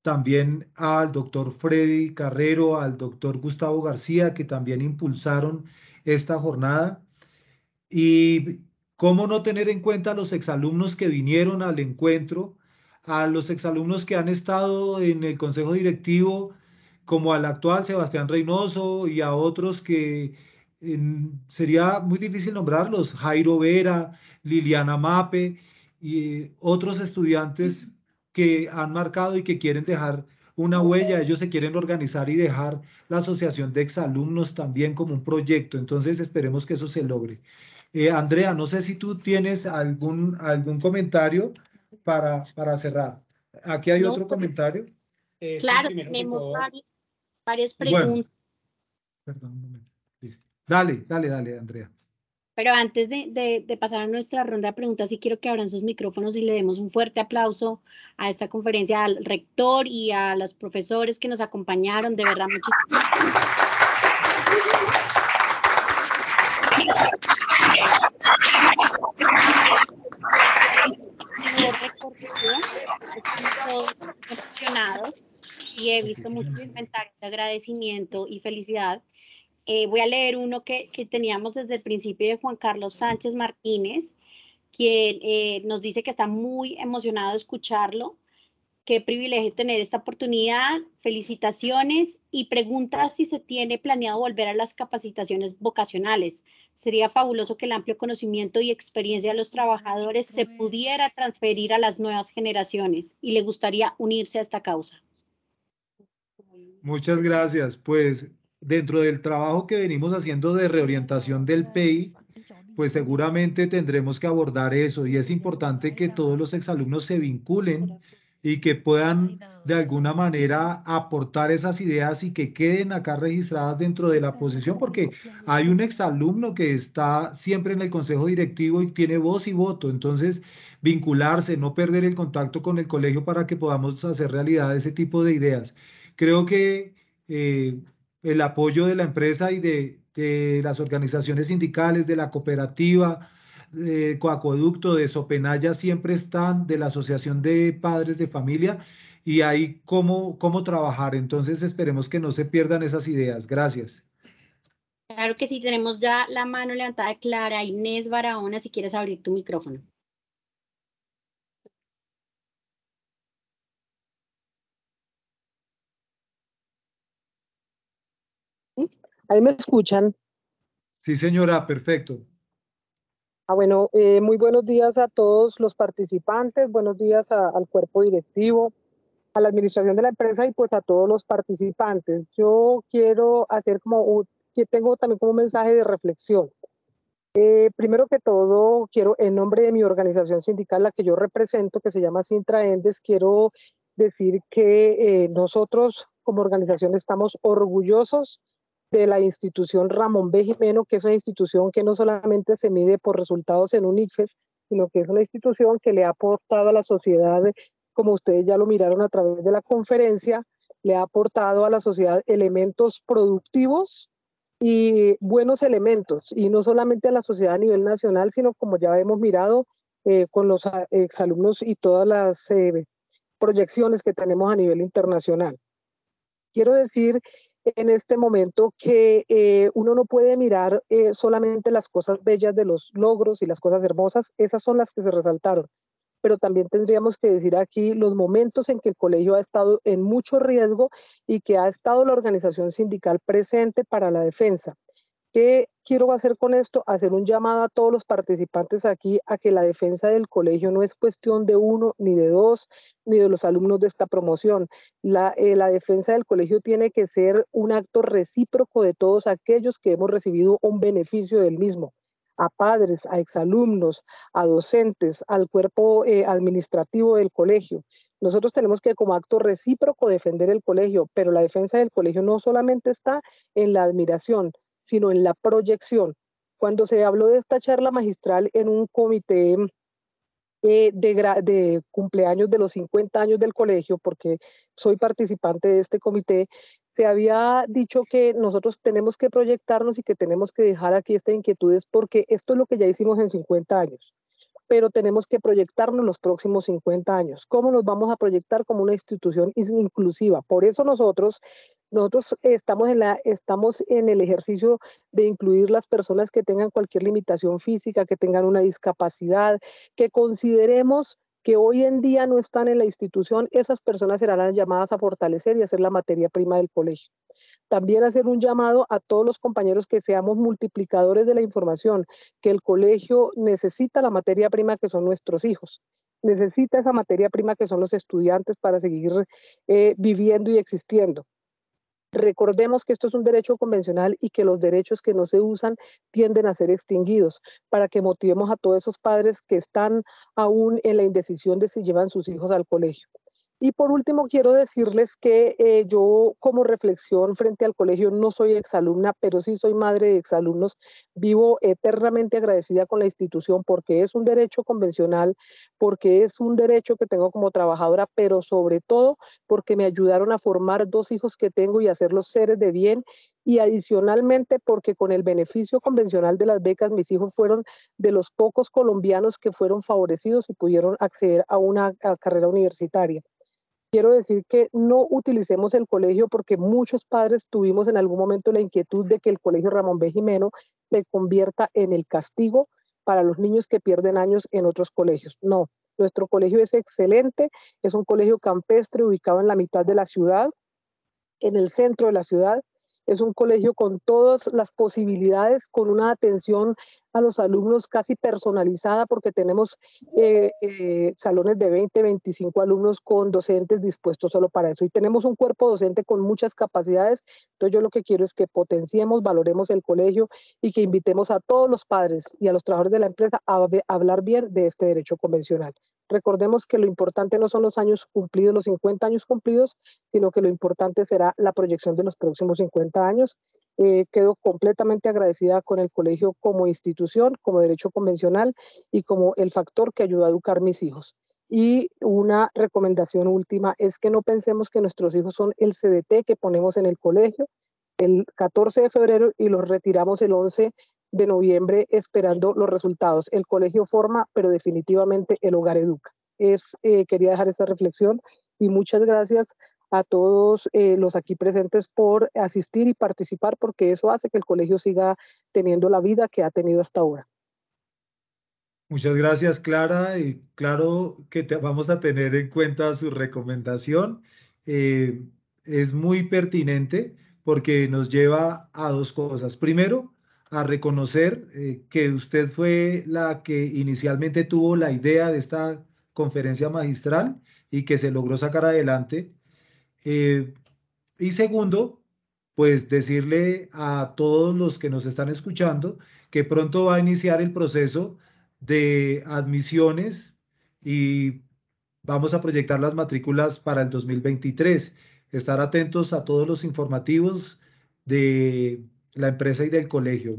también al doctor Freddy Carrero, al doctor Gustavo García, que también impulsaron esta jornada. Y cómo no tener en cuenta a los exalumnos que vinieron al encuentro, a los exalumnos que han estado en el consejo directivo, como al actual Sebastián Reynoso y a otros que sería muy difícil nombrarlos, Jairo Vera, Liliana Mape y otros estudiantes que han marcado y que quieren dejar una huella, ellos se quieren organizar y dejar la asociación de exalumnos también como un proyecto, entonces esperemos que eso se logre. Eh, Andrea, no sé si tú tienes algún, algún comentario para, para cerrar. Aquí hay otro pues, comentario. Eh, claro, tenemos varias, preguntas. perdón, un momento. Dale, dale, dale, Andrea. Pero antes de, pasar a nuestra ronda de preguntas, sí quiero que abran sus micrófonos y le demos un fuerte aplauso a esta conferencia, al rector y a los profesores que nos acompañaron. De verdad, muchísimas emocionados y he visto muchos inventarios de agradecimiento y felicidad eh, voy a leer uno que, teníamos desde el principio de Juan Carlos Sánchez Martínez, quien eh, nos dice que está muy emocionado de escucharlo. Qué privilegio tener esta oportunidad. Felicitaciones y pregunta si se tiene planeado volver a las capacitaciones vocacionales. Sería fabuloso que el amplio conocimiento y experiencia de los trabajadores se pudiera transferir a las nuevas generaciones y le gustaría unirse a esta causa. Muchas gracias. Pues dentro del trabajo que venimos haciendo de reorientación del PEI, pues seguramente tendremos que abordar eso y es importante que todos los exalumnos se vinculen y que puedan de alguna manera aportar esas ideas y que queden acá registradas dentro de la posición, porque hay un exalumno que está siempre en el consejo directivo y tiene voz y voto, entonces vincularse, no perder el contacto con el colegio para que podamos hacer realidad ese tipo de ideas. Creo que eh, el apoyo de la empresa y de, las organizaciones sindicales, de la cooperativa, de Coacoducto, de Sopenaya, siempre están, de la Asociación de Padres de Familia, y ahí cómo, cómo trabajar. Entonces esperemos que no se pierdan esas ideas. Gracias. Claro que sí, tenemos ya la mano levantada, Clara. Inés Barahona, si quieres abrir tu micrófono. Ahí me escuchan. Sí, señora, perfecto. Ah, bueno, eh, muy buenos días a todos los participantes, buenos días al cuerpo directivo, a la administración de la empresa y pues a todos los participantes. Yo quiero hacer como, que tengo también como un mensaje de reflexión. Eh, primero que todo, quiero, en nombre de mi organización sindical, la que yo represento, que se llama Sintraendes, quiero decir que eh, nosotros como organización estamos orgullosos de la institución Ramón B. Jimeno, que es una institución que no solamente se mide por resultados en un sino que es una institución que le ha aportado a la sociedad, como ustedes ya lo miraron a través de la conferencia, le ha aportado a la sociedad elementos productivos y buenos elementos, y no solamente a la sociedad a nivel nacional, sino como ya hemos mirado eh, con los ah, exalumnos y todas las eh, proyecciones que tenemos a nivel internacional. Quiero decir en este momento que eh, uno no puede mirar eh, solamente las cosas bellas de los logros y las cosas hermosas, esas son las que se resaltaron, pero también tendríamos que decir aquí los momentos en que el colegio ha estado en mucho riesgo y que ha estado la organización sindical presente para la defensa. ¿Qué quiero hacer con esto? Hacer un llamado a todos los participantes aquí a que la defensa del colegio no es cuestión de uno, ni de dos, ni de los alumnos de esta promoción. La, eh, defensa del colegio tiene que ser un acto recíproco de todos aquellos que hemos recibido un beneficio del mismo a padres, a exalumnos, a docentes, al cuerpo eh, administrativo del colegio. Nosotros tenemos que como acto recíproco defender el colegio, pero la defensa del colegio no solamente está en la admiración, sino en la proyección. Cuando se habló de esta charla magistral en un comité eh, de, cumpleaños de los 50 años del colegio, porque soy participante de este comité, se había dicho que nosotros tenemos que proyectarnos y que tenemos que dejar aquí estas inquietudes porque esto es lo que ya hicimos en 50 años, pero tenemos que proyectarnos los próximos 50 años. ¿Cómo nos vamos a proyectar como una institución inclusiva? Por eso nosotros nosotros estamos en, el ejercicio de incluir las personas que tengan cualquier limitación física, que tengan una discapacidad, que consideremos que hoy en día no están en la institución, esas personas serán las llamadas a fortalecer y hacer la materia prima del colegio. También hacer un llamado a todos los compañeros que seamos multiplicadores de la información, que el colegio necesita la materia prima que son nuestros hijos, necesita esa materia prima que son los estudiantes para seguir eh, viviendo y existiendo. Recordemos que esto es un derecho convencional y que los derechos que no se usan tienden a ser extinguidos, para que motivemos a todos esos padres que están aún en la indecisión de si llevan sus hijos al colegio. Y por último, quiero decirles que eh, yo como reflexión frente al colegio no soy exalumna, pero sí soy madre de exalumnos. Vivo eternamente agradecida con la institución porque es un derecho convencional, porque es un derecho que tengo como trabajadora, pero sobre todo porque me ayudaron a formar dos hijos que tengo y hacerlos seres de bien y adicionalmente porque con el beneficio convencional de las becas mis hijos fueron de los pocos colombianos que fueron favorecidos y pudieron acceder a una carrera universitaria quiero decir que no utilicemos el colegio porque muchos padres tuvimos en algún momento la inquietud de que el colegio Ramón B. Jimeno se convierta en el castigo para los niños que pierden años en otros colegios. No, nuestro colegio es excelente, es un colegio campestre ubicado en la mitad de la ciudad, en el centro de la ciudad, es un colegio con todas las posibilidades, con una atención a los alumnos casi personalizada, porque tenemos eh, eh, salones de 20, 25 alumnos con docentes dispuestos solo para eso. Y tenemos un cuerpo docente con muchas capacidades. Entonces yo lo que quiero es que potenciemos, valoremos el colegio y que invitemos a todos los padres y a los trabajadores de la empresa a hablar bien de este derecho convencional. Recordemos que lo importante no son los años cumplidos, los 50 años cumplidos, sino que lo importante será la proyección de los próximos 50 años. Eh, quedo completamente agradecida con el colegio como institución, como derecho convencional y como el factor que ayuda a educar mis hijos. Y una recomendación última es que no pensemos que nuestros hijos son el CDT que ponemos en el colegio el 14 de febrero y los retiramos el 11 de noviembre esperando los resultados. El colegio forma, pero definitivamente el hogar educa. Eh, quería dejar esta reflexión y muchas gracias a todos eh, los aquí presentes por asistir y participar, porque eso hace que el colegio siga teniendo la vida que ha tenido hasta ahora. Muchas gracias, Clara. Y claro que vamos a tener en cuenta su recomendación. Eh, es muy pertinente porque nos lleva a dos cosas. Primero, a reconocer eh, que usted fue la que inicialmente tuvo la idea de esta conferencia magistral y que se logró sacar adelante. Eh, y segundo, pues decirle a todos los que nos están escuchando que pronto va a iniciar el proceso de admisiones y vamos a proyectar las matrículas para el 2023. Estar atentos a todos los informativos de la empresa y del colegio.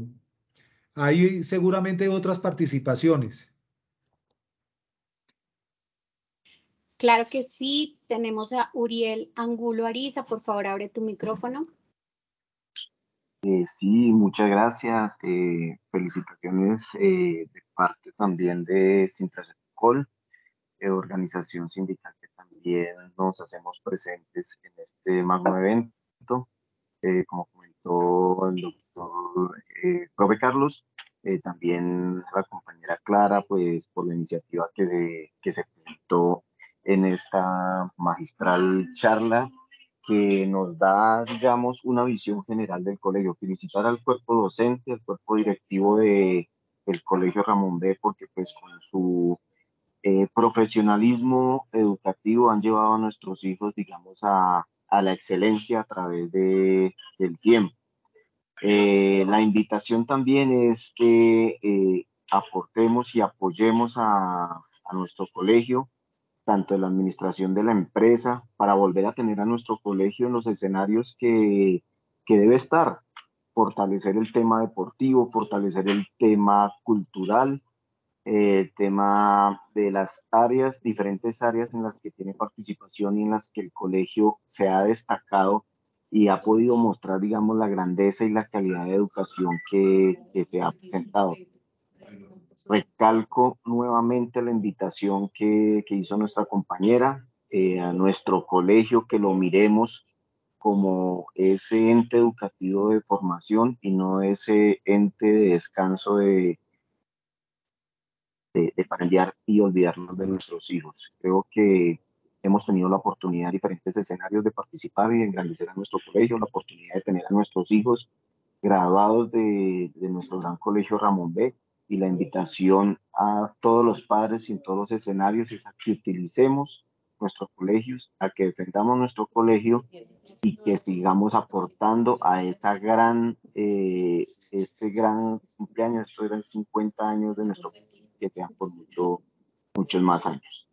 Hay seguramente otras participaciones. Claro que sí. Tenemos a Uriel Angulo Ariza. Por favor, abre tu micrófono. Eh, sí, muchas gracias. Eh, felicitaciones eh, de parte también de eh, organización sindical que también nos hacemos presentes en este magno evento. como el doctor eh, Carlos, eh, también la compañera Clara, pues por la iniciativa que se, que se presentó en esta magistral charla que nos da, digamos, una visión general del colegio. Felicitar al cuerpo docente, al cuerpo directivo de, del colegio Ramón B, porque pues con su eh, profesionalismo educativo han llevado a nuestros hijos, digamos, a, a la excelencia a través de, del tiempo. Eh, la invitación también es que eh, aportemos y apoyemos a, nuestro colegio, tanto en la administración de la empresa, para volver a tener a nuestro colegio en los escenarios que, que debe estar, fortalecer el tema deportivo, fortalecer el tema cultural el eh, tema de las áreas, diferentes áreas en las que tiene participación y en las que el colegio se ha destacado y ha podido mostrar, digamos, la grandeza y la calidad de educación que, se ha presentado. Recalco nuevamente la invitación que, que hizo nuestra compañera eh, a nuestro colegio, que lo miremos como ese ente educativo de formación y no ese ente de descanso de, de, de y olvidarnos de nuestros hijos. Creo que hemos tenido la oportunidad en diferentes escenarios de participar y de engrandecer a nuestro colegio, la oportunidad de tener a nuestros hijos graduados de, nuestro gran colegio Ramón B y la invitación a todos los padres y en todos los escenarios es a que utilicemos nuestros colegios, a que defendamos nuestro colegio y que sigamos aportando a esta gran, eh, este gran cumpleaños, estos eran 50 años de nuestro que sean por mucho, muchos más años.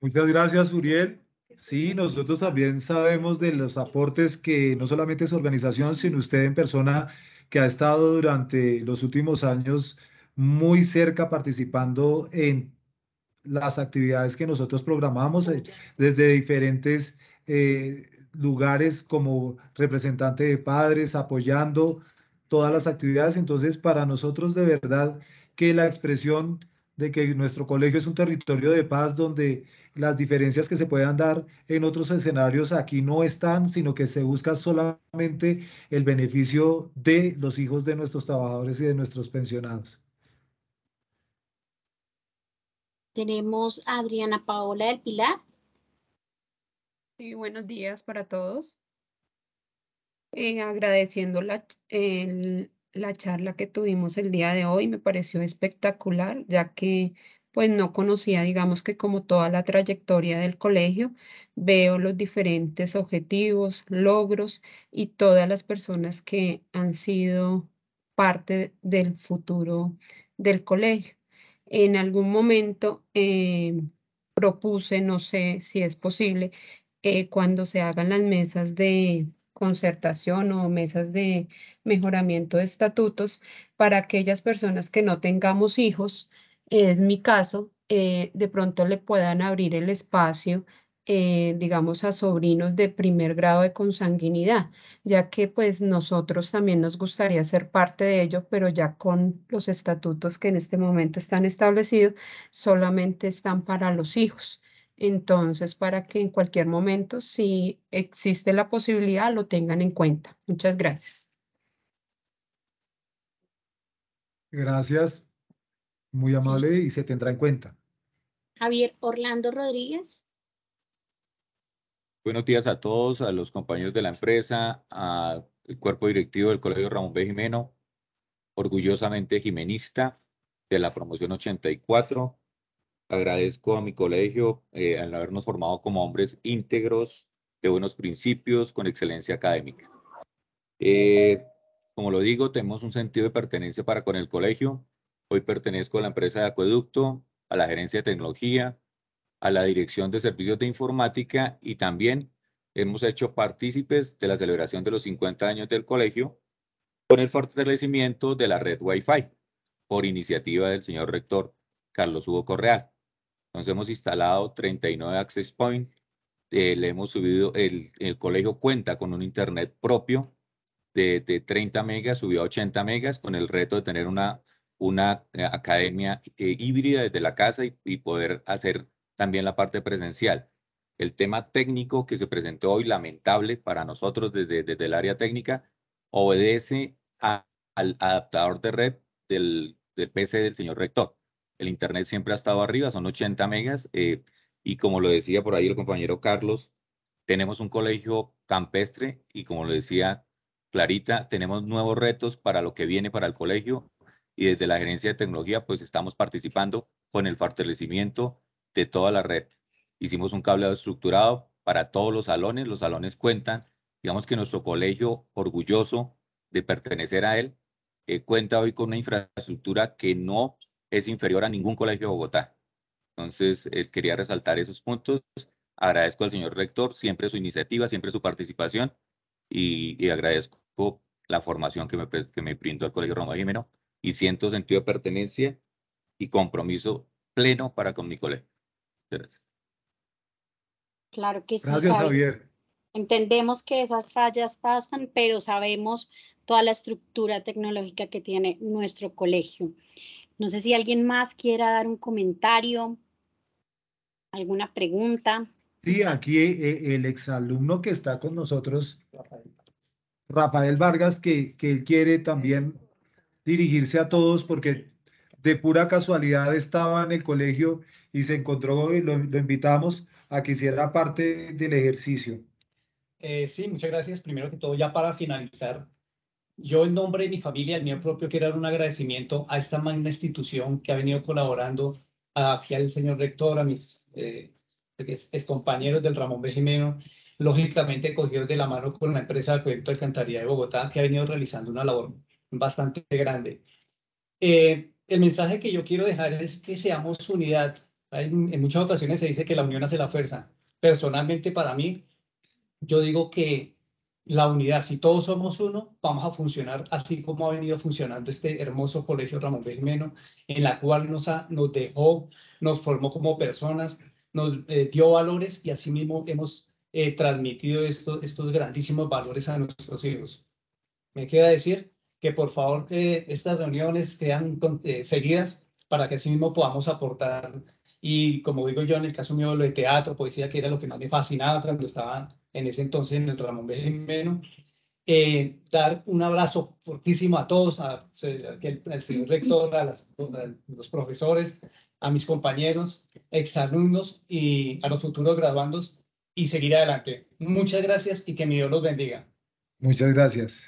Muchas gracias, Uriel. Sí, nosotros también sabemos de los aportes que no solamente su organización, sino usted en persona que ha estado durante los últimos años muy cerca participando en las actividades que nosotros programamos eh, desde diferentes eh, lugares como representante de padres, apoyando todas las actividades. Entonces, para nosotros de verdad que la expresión de que nuestro colegio es un territorio de paz donde las diferencias que se puedan dar en otros escenarios aquí no están, sino que se busca solamente el beneficio de los hijos de nuestros trabajadores y de nuestros pensionados. Tenemos a Adriana Paola del Pilar. Sí, buenos días para todos. Eh, agradeciendo la, charla que tuvimos el día de hoy. Me pareció espectacular, ya que pues no conocía, digamos que como toda la trayectoria del colegio, veo los diferentes objetivos, logros y todas las personas que han sido parte del futuro del colegio. En algún momento eh, propuse, no sé si es posible, eh, cuando se hagan las mesas de, concertación o mesas de mejoramiento de estatutos para aquellas personas que no tengamos hijos, es mi caso, eh, de pronto le puedan abrir el espacio eh, digamos, a sobrinos de primer grado de consanguinidad, ya que pues nosotros también nos gustaría ser parte de ello, pero ya con los estatutos que en este momento están establecidos, solamente están para los hijos. Entonces, para que en cualquier momento, si existe la posibilidad, lo tengan en cuenta. Muchas gracias. Gracias. Muy amable y se tendrá en cuenta. Javier Orlando Rodríguez. Buenos días a todos, a los compañeros de la empresa, al cuerpo directivo del Colegio Ramón B. Jimeno, orgullosamente jimenista de la promoción 84, Agradezco a mi colegio eh, al habernos formado como hombres íntegros, de buenos principios, con excelencia académica. Eh, como lo digo, tenemos un sentido de pertenencia para con el colegio. Hoy pertenezco a la empresa de acueducto, a la gerencia de tecnología, a la dirección de servicios de informática y también hemos hecho partícipes de la celebración de los 50 años del colegio con el fortalecimiento de la red Wi-Fi por iniciativa del señor rector Carlos Hugo Correal. Entonces hemos instalado 39 access points. Eh, le hemos subido, el, el, colegio cuenta con un internet propio de, de, 30 megas, subió a 80 megas con el reto de tener una, una eh, academia eh, híbrida desde la casa y, poder hacer también la parte presencial. El tema técnico que se presentó hoy, lamentable para nosotros desde, desde el área técnica, obedece al adaptador de red del, del PC del señor rector. El Internet siempre ha estado arriba, son 80 megas. Eh, y como lo decía por ahí el compañero Carlos, tenemos un colegio campestre y como lo decía Clarita, tenemos nuevos retos para lo que viene para el colegio y desde la gerencia de tecnología pues estamos participando con el fortalecimiento de toda la red. Hicimos un cableado estructurado para todos los salones, los salones cuentan, digamos que nuestro colegio orgulloso de pertenecer a él, eh, cuenta hoy con una infraestructura que no es inferior a ningún colegio de Bogotá. Entonces, eh, quería resaltar esos puntos. Agradezco al señor rector siempre su iniciativa, siempre su participación y, agradezco la formación que me, que brindó el Colegio Roma Jimeno y siento sentido de pertenencia y compromiso pleno para con mi colegio. Gracias. Claro que sí. Gracias, Javier. Entendemos que esas fallas pasan, pero sabemos toda la estructura tecnológica que tiene nuestro colegio. No sé si alguien más quiera dar un comentario, alguna pregunta. Sí, aquí eh, eh, el exalumno que está con nosotros, Rafael Vargas, que, él quiere también dirigirse a todos porque de pura casualidad estaba en el colegio y se encontró hoy, lo, invitamos a que hiciera parte del ejercicio. Eh, sí, muchas gracias. Primero que todo, ya para finalizar, yo en nombre de mi familia, el mío propio, quiero dar un agradecimiento a esta magna institución que ha venido colaborando, a el señor rector, a mis eh, compañeros del Ramón Bejimeno, lógicamente cogidos de la mano con la empresa de Proyecto Alcantarilla de Bogotá, que ha venido realizando una labor bastante grande. Eh, el mensaje que yo quiero dejar es que seamos unidad. en muchas ocasiones se dice que la unión hace la fuerza. Personalmente, para mí, yo digo que la unidad. Si todos somos uno, vamos a funcionar así como ha venido funcionando este hermoso colegio Ramón de en la cual nos, ha, nos dejó, nos formó como personas, nos eh, dio valores y asimismo hemos eh, transmitido estos grandísimos valores a nuestros hijos. Me queda decir que por favor que estas reuniones sean eh, seguidas para que asimismo podamos aportar y como digo yo en el caso mío lo de teatro, poesía, que era lo que más me fascinaba cuando estaba en ese entonces en el Ramón B. Eh, dar un abrazo fortísimo a todos, al señor rector, a, a, los profesores, a mis compañeros, exalumnos y a los futuros graduandos y seguir adelante. Muchas gracias y que mi Dios los bendiga. Muchas gracias.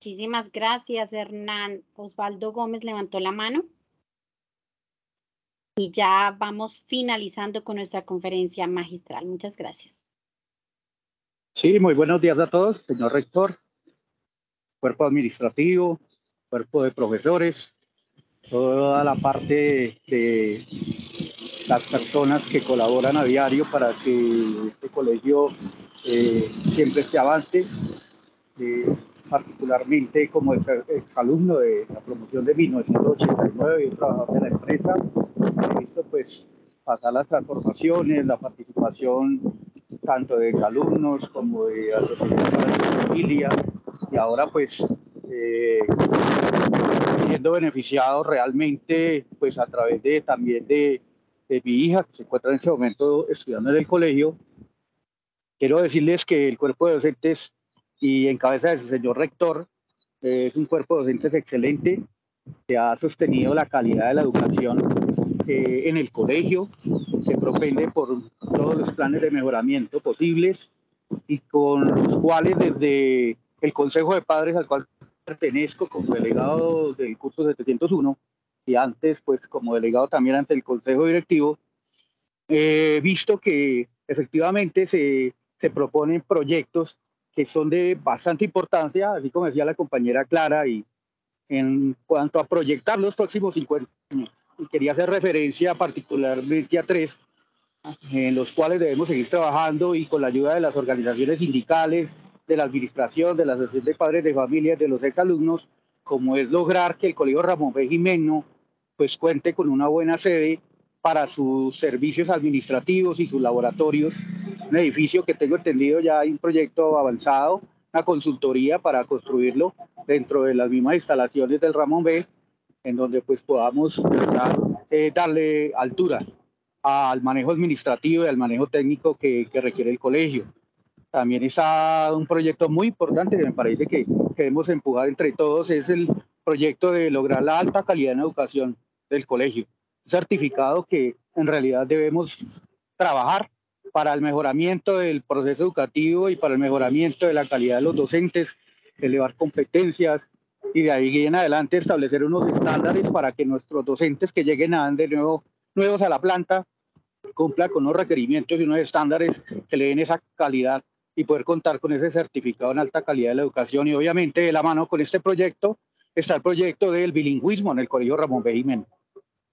Muchísimas gracias, Hernán. Osvaldo Gómez levantó la mano. Y ya vamos finalizando con nuestra conferencia magistral. Muchas gracias. Sí, muy buenos días a todos, señor rector, cuerpo administrativo, cuerpo de profesores, toda la parte de las personas que colaboran a diario para que este colegio eh, siempre se avance, eh, particularmente como ex, alumno de la promoción de 1989 y trabajador de la empresa, he visto pues pasar las transformaciones, la participación tanto de alumnos como de asociaciones de familia, y ahora pues eh, siendo beneficiado realmente pues a través de también de, mi hija que se encuentra en este momento estudiando en el colegio. Quiero decirles que el cuerpo de docentes y en cabeza de señor rector eh, es un cuerpo de docentes excelente que ha sostenido la calidad de la educación eh, en el colegio, propende por todos los planes de mejoramiento posibles y con los cuales desde el Consejo de Padres al cual pertenezco como delegado del curso 701 y antes pues como delegado también ante el Consejo Directivo, he visto que efectivamente se, se proponen proyectos que son de bastante importancia, así como decía la compañera Clara, y en cuanto a proyectar los próximos 50 años quería hacer referencia particularmente a tres, en los cuales debemos seguir trabajando y con la ayuda de las organizaciones sindicales, de la administración, de la Asociación de Padres de familia, de los exalumnos, como es lograr que el Colegio Ramón B. Jimeno pues cuente con una buena sede para sus servicios administrativos y sus laboratorios, un edificio que tengo entendido ya hay un proyecto avanzado, una consultoría para construirlo dentro de las mismas instalaciones del Ramón B en donde pues podamos eh, darle altura al manejo administrativo y al manejo técnico que, requiere el colegio. También está un proyecto muy importante que me parece que, que debemos empujar entre todos, es el proyecto de lograr la alta calidad en la educación del colegio. certificado que en realidad debemos trabajar para el mejoramiento del proceso educativo y para el mejoramiento de la calidad de los docentes, elevar competencias, y de ahí en adelante establecer unos estándares para que nuestros docentes que lleguen a, de nuevo nuevos a la planta cumplan con unos requerimientos y unos estándares que le den esa calidad y poder contar con ese certificado en alta calidad de la educación y obviamente de la mano con este proyecto está el proyecto del bilingüismo en el Colegio Ramón B.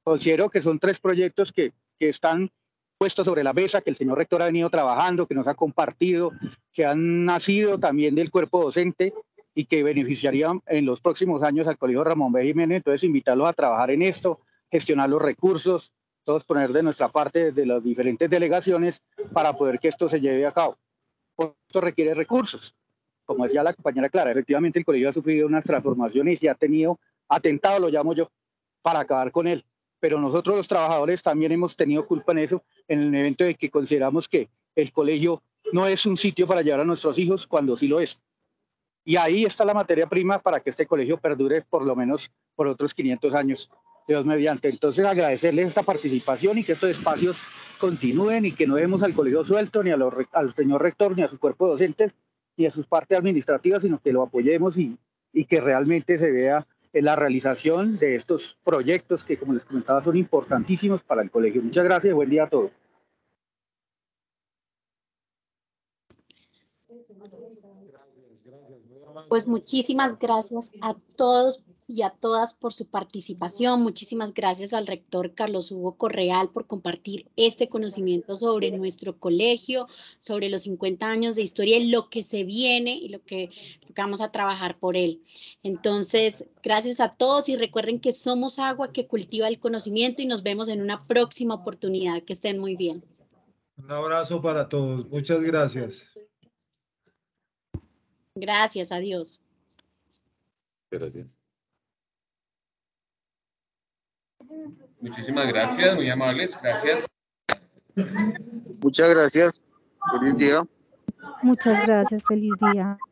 Considero que son tres proyectos que, que están puestos sobre la mesa, que el señor rector ha venido trabajando, que nos ha compartido, que han nacido también del cuerpo docente y que beneficiarían en los próximos años al Colegio Ramón B. Jiménez. Entonces, invitarlos a trabajar en esto, gestionar los recursos, todos poner de nuestra parte de las diferentes delegaciones para poder que esto se lleve a cabo. Esto requiere recursos. Como decía la compañera Clara, efectivamente el colegio ha sufrido unas transformaciones y ha tenido atentado, lo llamo yo, para acabar con él. Pero nosotros los trabajadores también hemos tenido culpa en eso, en el evento de que consideramos que el colegio no es un sitio para llevar a nuestros hijos cuando sí lo es. Y ahí está la materia prima para que este colegio perdure por lo menos por otros 500 años, Dios mediante. Entonces agradecerles esta participación y que estos espacios continúen y que no demos al colegio suelto, ni a los, al señor rector, ni a su cuerpo de docentes, ni a sus partes administrativas, sino que lo apoyemos y, y que realmente se vea en la realización de estos proyectos que, como les comentaba, son importantísimos para el colegio. Muchas gracias y buen día a todos. Pues muchísimas gracias a todos y a todas por su participación. Muchísimas gracias al rector Carlos Hugo Correal por compartir este conocimiento sobre nuestro colegio, sobre los 50 años de historia y lo que se viene y lo que, lo que vamos a trabajar por él. Entonces, gracias a todos y recuerden que somos agua que cultiva el conocimiento y nos vemos en una próxima oportunidad. Que estén muy bien. Un abrazo para todos. Muchas gracias. Gracias adiós. Gracias. Muchísimas gracias, muy amables. Gracias. Muchas gracias. Feliz día. Muchas gracias. Feliz día.